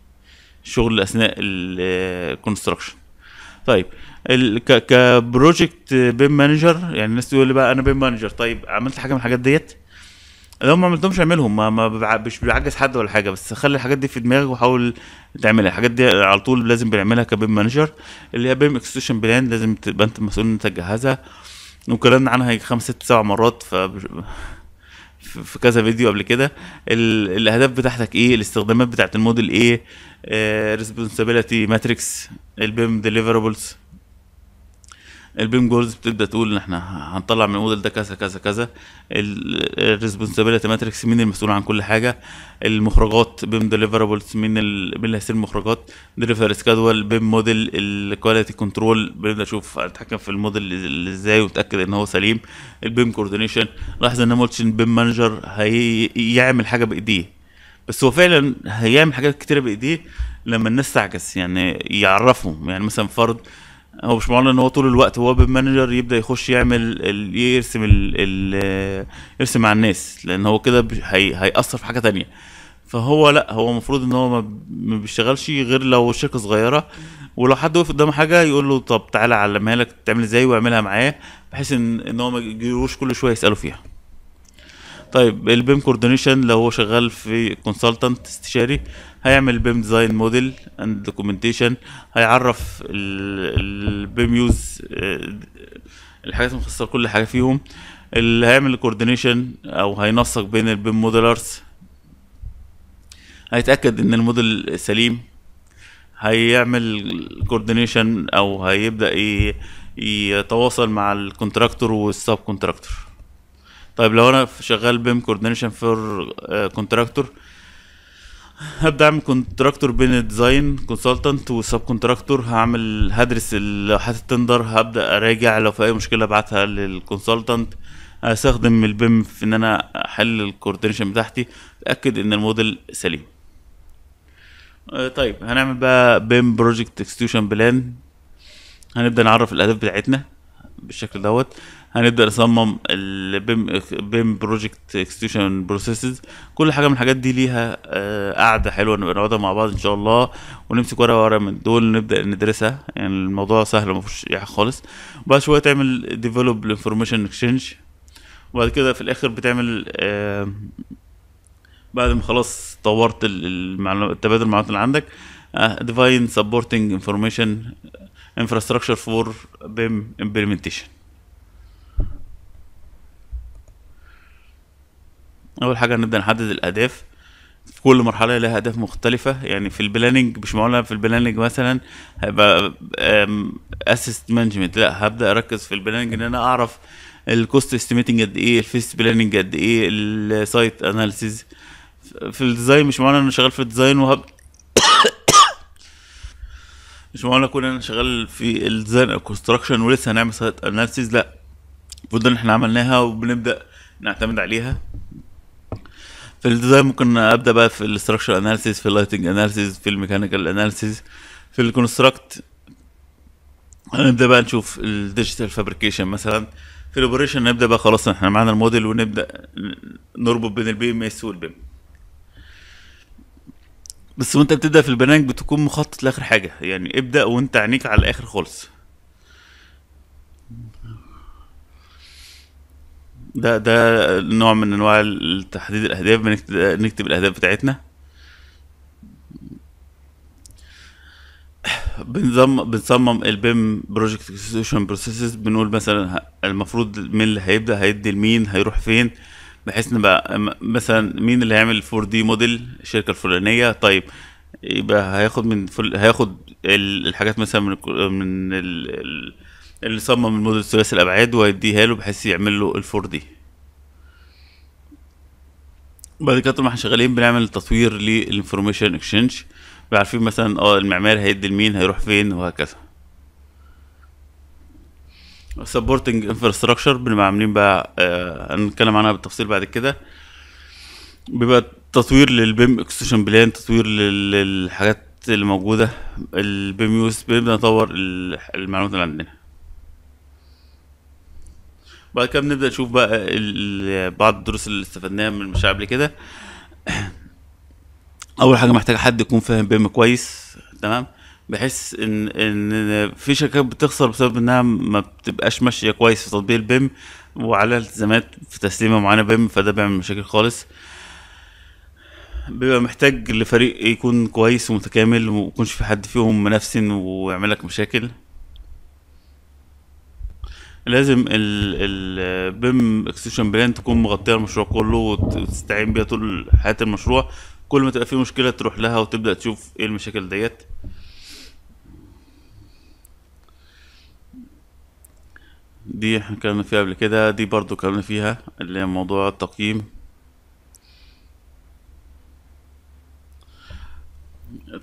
الشغل اثناء الكونستراكشن طيب ك كبروجكت بيم مانجر يعني الناس تقول لي بقى انا بيم مانجر طيب عملت حاجه من الحاجات ديت لو ما عملتهمش اعملهم ما, ما مش بعجز حد ولا حاجه بس خلي الحاجات دي في دماغك وحاول تعملها الحاجات دي على طول لازم بنعملها كبيم مانجر اللي هي بيم اكستشن بلان لازم تبقى انت مسؤول ان انت تجهزها وكلامنا عنها خمس ست سبع مرات ف في كذا فيديو قبل كده الاهداف بتاعتك ايه الاستخدامات بتاعت الموديل ايه ريسبونسابيلتي آه، ماتريكس البيم ديليفربلز البيم جولز بتبدا تقول ان احنا هنطلع من الموديل ده كذا كذا كذا الريسبونسابيلتي ماتريكس مين المسؤول عن كل حاجه المخرجات بيم ديليفرابلز مين مين اللي هيصير المخرجات ديليفر سكادول بيم موديل الكواليتي كنترول بنبدا نشوف اتحكم في الموديل ازاي واتاكد ان هو سليم البيم كوردينيشن لاحظ ان انا بيم مانجر هيعمل حاجه بايديه بس هو فعلا هيعمل حاجات كتيره بايديه لما الناس تعجز يعني يعرفهم يعني مثلا فرض هو مش معنى ان هو طول الوقت هو بالمانجر مانجر يبدا يخش يعمل يرسم ال... ال... يرسم مع الناس لان هو كده هي... هيأثر في حاجه تانية فهو لا هو المفروض ان هو ما بيشتغلش غير لو شركه صغيره ولو حد وقف قدام حاجه يقول له طب تعالى اعلمها لك تعمل ازاي واعملها معاه بحيث ان ان هو ما يجيلوش كل شويه يسالوا فيها طيب البيم كوردينيشن لو هو شغال في كونسلتنت استشاري هيعمل بيم ديزاين موديل اند دوكيومنتيشن هيعرف البيم يوز الحاجات المخصصه كل حاجه فيهم اللي هيعمل كوردينيشن او هينسق بين البيم موديلرز هيتاكد ان الموديل سليم هيعمل كوردينيشن او هيبدا يتواصل مع الكونتراكتور والسب كونتراكتور طيب لو انا شغال بيم كوردينيشن فور كونتراكتور uh, هبدا اعمل كونتراكتور بين ديزاين كونسلتنت وسب كونتراكتور هعمل هدرس لوحات التندر هبدا اراجع لو في اي مشكله ابعتها للكونسلتنت استخدم البيم في ان انا احل الكوردينيشن بتاعتي اتاكد ان الموديل سليم آه، طيب هنعمل بقى بيم بروجكت اكستيوشن بلان هنبدا نعرف الاهداف بتاعتنا بالشكل دوت هنبدا نصمم البيم بيم بروجكت اكستيوشن بروسيسز كل حاجه من الحاجات دي ليها آه، قعده حلوه نبقى نقعدها مع بعض ان شاء الله ونمسك ورقه ورقه من دول نبدا ندرسها يعني الموضوع سهل ما فيهوش خالص وبعد شويه تعمل ديفلوب انفورميشن اكسشينج وبعد كده في الاخر بتعمل آه، بعد ما خلاص طورت المعلومات تبادل المعلومات اللي عندك ديفاين سبورتنج انفورميشن انفراستراكشر فور بيم امبلمنتيشن اول حاجه هنبدا نحدد الاهداف في كل مرحله لها اهداف مختلفه يعني في البلاننج مش معقول في البلاننج مثلا هيبقى اسيست مانجمنت لا هبدا اركز في البلاننج ان انا اعرف الكوست استيميتنج قد ايه الفيست بلاننج قد ايه السايت اناليسيز في الديزاين مش معقول انا شغال في الديزاين وهب (coughs) مش معقول اكون انا شغال في الديزاين كونستراكشن ولسه هنعمل سايت اناليسيز لا المفروض ان احنا عملناها وبنبدا نعتمد عليها في الديزاين ممكن ابدا بقى في الاستراكشر اناليسيز في اللايتنج اناليسيز في الميكانيكال اناليسيز في الكونستراكت هنبدا بقى نشوف الديجيتال فابريكيشن مثلا في الاوبريشن نبدا بقى خلاص احنا معانا الموديل ونبدا نربط بين البي ام اس والبيم بس وانت بتبدا في البرنامج بتكون مخطط لاخر حاجه يعني ابدا وانت عينيك على الاخر خالص ده ده نوع من انواع تحديد الاهداف بنكتب الاهداف بتاعتنا بنظم بنصمم البيم بروجكت اكسكيوشن بروسيسز بنقول مثلا المفروض مين اللي هيبدا هيدي لمين هيروح فين بحيث نبقى مثلا مين اللي هيعمل 4 دي موديل الشركه الفلانيه طيب يبقى هياخد من فل... هياخد الحاجات مثلا من من ال... اللي صمم الموديل ثلاثي الابعاد وهيديها له بحيث يعمل له الفور دي بعد كده ما احنا شغالين بنعمل تطوير للانفورميشن اكسشينج عارفين مثلا اه المعمار هيدي لمين هيروح فين وهكذا سبورتنج انفراستراكشر بنبقى عاملين بقى آه هنتكلم عنها بالتفصيل بعد كده بيبقى تطوير للبيم اكستشن بلان تطوير للحاجات اللي موجوده البيم يوز بنطور المعلومات اللي عندنا بعد كده بنبدا نشوف بقى بعض الدروس اللي استفدناها من المشاريع قبل كده اول حاجه محتاجه حد يكون فاهم بيم كويس تمام بحيث ان ان في شركات بتخسر بسبب انها ما بتبقاش ماشيه كويس في تطبيق البيم وعلى التزامات في تسليمه معينه بيم فده بيعمل مشاكل خالص بيبقى محتاج لفريق يكون كويس ومتكامل وميكونش في حد فيهم منافس ويعمل لك مشاكل لازم البيم اكستشن بلان تكون مغطيه المشروع كله وتستعين بيها طول حياه المشروع كل ما تبقى في مشكله تروح لها وتبدا تشوف ايه المشاكل ديت دي احنا اتكلمنا فيها قبل كده دي برضو اتكلمنا فيها اللي هي موضوع التقييم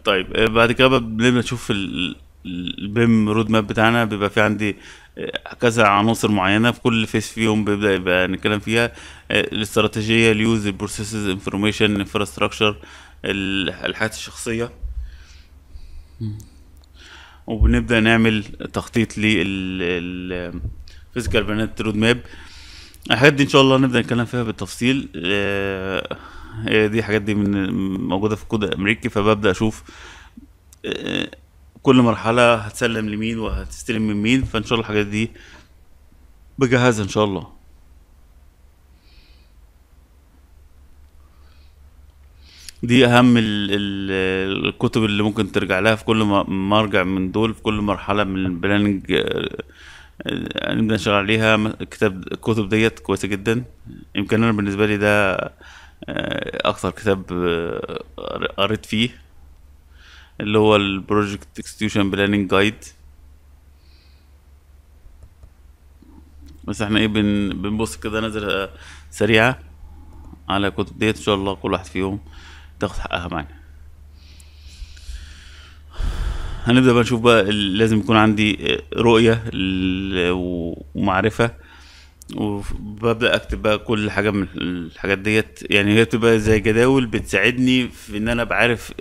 طيب بعد كده بنبدا نشوف ال البيم رود ماب بتاعنا بيبقى في عندي آه، كذا عناصر معينه في كل فيس فيهم بيبدا يبقى نتكلم فيها آه، الاستراتيجيه اليوز البروسيسز انفورميشن انفراستراكشر الحياه الشخصيه وبنبدا نعمل تخطيط لل فيزيكال بيانات رود ماب الحاجات دي ان شاء الله نبدا نتكلم فيها بالتفصيل آه، دي حاجات دي من موجوده في الكود الامريكي فببدا اشوف كل مرحله هتسلم لمين وهتستلم من مين فان شاء الله الحاجات دي بجهزها ان شاء الله دي اهم الـ الـ الكتب اللي ممكن ترجع لها في كل ما ارجع من دول في كل مرحله من البلانج يعني آه، آه، بدنا نشتغل عليها كتاب الكتب ديت كويسه جدا يمكن انا بالنسبه لي ده آه، اكتر كتاب قريت فيه اللي هو البروجكت اكستيوشن بلاننج جايد بس احنا ايه بن بنبص كده نظره سريعه على الكتب ديت ان شاء الله كل واحد فيهم تاخد حقها معانا هنبدا بقى نشوف بقى لازم يكون عندي رؤيه ومعرفه وببدا اكتب بقى كل حاجه من الحاجات ديت يعني هي بتبقى زي جداول بتساعدني في ان انا ابقى عارف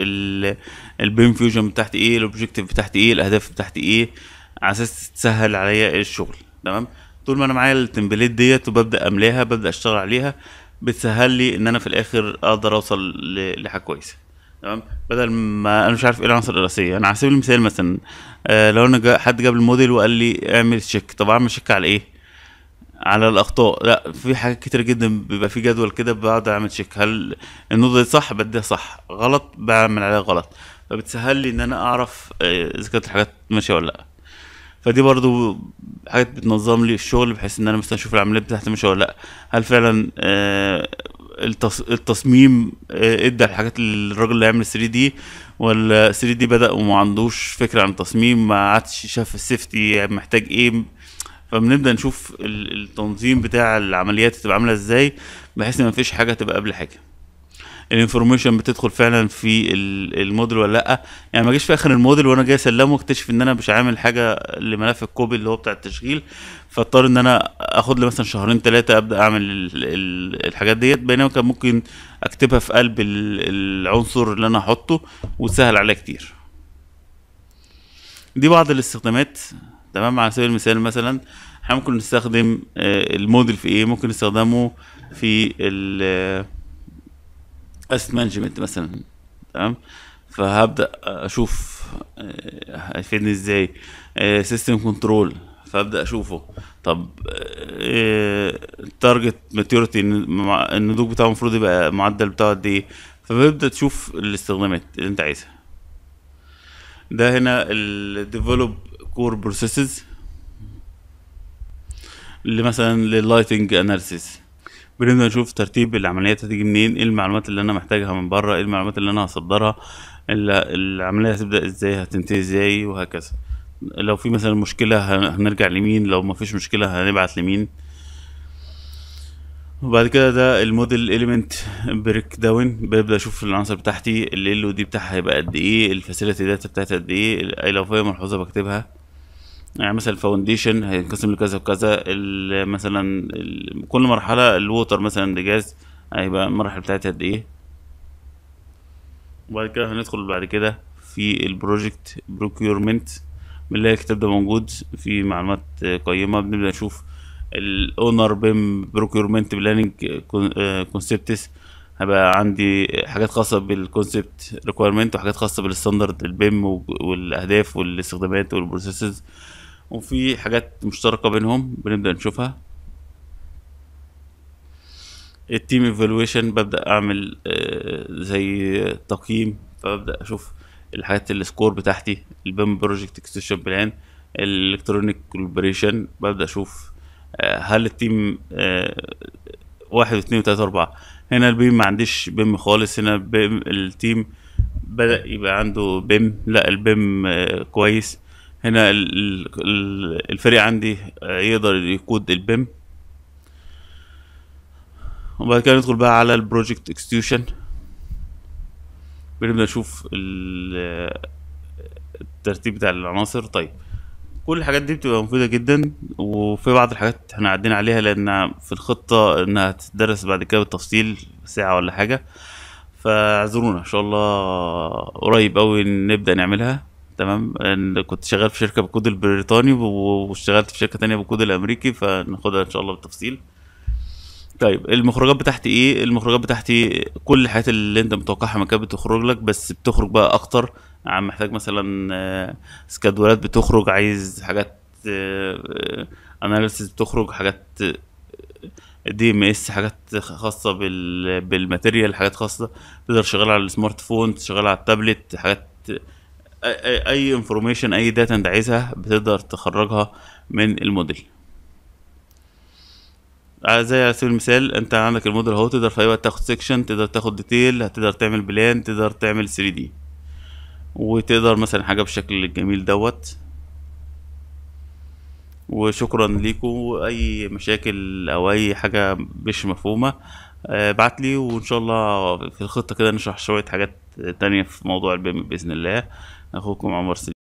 البين فيوجن بتاعتي ايه الاوبجيكتيف بتاعتي ايه الاهداف بتاعتي ايه على اساس تسهل عليا الشغل تمام طول ما انا معايا التمبليت ديت وببدا املاها ببدا اشتغل عليها بتسهل لي ان انا في الاخر اقدر اوصل لحاجه كويسه تمام بدل ما انا مش عارف ايه العناصر الرئيسيه انا على سبيل المثال مثلا آه لو انا حد جاب الموديل وقال لي اعمل تشيك طب اعمل تشيك على ايه على الاخطاء لا في حاجات كتير جدا بيبقى في جدول كده بقعد اعمل تشيك هل النقطه دي صح بديها صح غلط بعمل عليها غلط فبتسهل لي ان انا اعرف آه، اذا كانت الحاجات ماشيه ولا لا فدي برضو حاجات بتنظم لي الشغل بحيث ان انا مثلا اشوف العمليه بتاعتي ماشيه ولا لا هل فعلا آه، التصميم آه، ادى الحاجات للراجل اللي هيعمل 3 دي ولا 3 دي بدا وما عندوش فكره عن التصميم ما عادش شاف السيفتي محتاج ايه فبنبدا نشوف التنظيم بتاع العمليات تبقى عامله ازاي بحيث ان مفيش حاجه تبقى قبل حاجه الانفورميشن بتدخل فعلا في الموديل ولا لا يعني ما جيش في اخر الموديل وانا جاي اسلمه اكتشف ان انا مش عامل حاجه لملف الكوبي اللي هو بتاع التشغيل فاضطر ان انا اخد لي مثلا شهرين ثلاثه ابدا اعمل الحاجات ديت بينما كان ممكن اكتبها في قلب العنصر اللي انا هحطه وتسهل عليا كتير دي بعض الاستخدامات تمام على سبيل المثال مثلا احنا ممكن نستخدم آه، الموديل في ايه ممكن نستخدمه في ال اسيت آه، مانجمنت مثلا تمام فهبدا اشوف آه، هيفيدني ازاي سيستم كنترول فابدا اشوفه طب التارجت ماتيوريتي النضوج بتاعه المفروض يبقى معدل بتاعه قد ايه فببدا تشوف الاستخدامات اللي انت عايزها ده هنا الديفلوب كور بروسيسز اللي مثلا لللايتنج اناليسيس بنبدا نشوف ترتيب العمليات هتيجي منين ايه المعلومات اللي انا محتاجها من بره ايه المعلومات اللي انا هصدرها العمليه هتبدا ازاي هتنتهي ازاي وهكذا لو في مثلا مشكله هنرجع لمين لو ما فيش مشكله هنبعت لمين وبعد كده ده الموديل اليمنت بريك داون ببدا اشوف العناصر بتاعتي ال ال دي بتاعها هيبقى قد ايه الفاسيلتي داتا بتاعتها قد ايه الايلافيه ملحوظه بكتبها يعني مثلا الفاونديشن هينقسم لكذا وكذا مثلا كل مرحله الووتر مثلا لجاز هيبقى المراحل بتاعتها قد ايه وبعد كده هندخل بعد كده في البروجكت بروكيورمنت بنلاقي الكتاب ده موجود في معلومات قيمه بنبدا نشوف الاونر بيم بروكيرمنت بلاننج كونسبتس هبقى عندي حاجات خاصه بالكونسبت ريكويرمنت وحاجات خاصه بالستاندرد البيم والاهداف والاستخدامات والبروسيسز وفي حاجات مشتركه بينهم بنبدا نشوفها التيم ايفالويشن ببدا اعمل آه، زي تقييم فببدا اشوف الحاجات السكور بتاعتي البيم بروجكت اكستشن بلان الالكترونيك كولبريشن ببدا اشوف آه، هل التيم آه، واحد واثنين وثلاثة أربعة هنا البيم ما عنديش بيم خالص هنا بيم التيم بدأ يبقى عنده بيم لا البيم آه، كويس هنا الفريق عندي يقدر يقود البيم وبعد كده ندخل بقى على البروجكت اكستيوشن بنبدأ نشوف الترتيب بتاع العناصر طيب كل الحاجات دي بتبقى مفيدة جدا وفي بعض الحاجات احنا عدينا عليها لأن في الخطة إنها تدرس بعد كده بالتفصيل ساعة ولا حاجة فاعذرونا إن شاء الله قريب أوي نبدأ نعملها تمام كنت شغال في شركة بالكود البريطاني واشتغلت في شركة تانية بالكود الأمريكي فناخدها إن شاء الله بالتفصيل طيب المخرجات بتاعتي ايه المخرجات بتاعتي كل الحاجات اللي انت متوقعها ما كانت بتخرج لك بس بتخرج بقى اكتر عم محتاج مثلا آه، سكادولات بتخرج عايز حاجات اناليسيس آه، آه، بتخرج حاجات دي ام اس حاجات خاصه بال بالماتيريال حاجات خاصه تقدر شغال على السمارت فون شغال على التابلت حاجات اي انفورميشن اي داتا انت عايزها بتقدر تخرجها من الموديل زي على سبيل المثال انت عندك الموديل اهو تقدر في اي وقت تاخد سيكشن تقدر تاخد ديتيل تقدر تعمل بلان تقدر تعمل 3 دي وتقدر مثلا حاجه بالشكل الجميل دوت وشكرا ليكم اي مشاكل او اي حاجه مش مفهومه آه، ابعت لي وان شاء الله في الخطه كده نشرح شويه حاجات تانية في موضوع البيم باذن الله اخوكم عمر سليم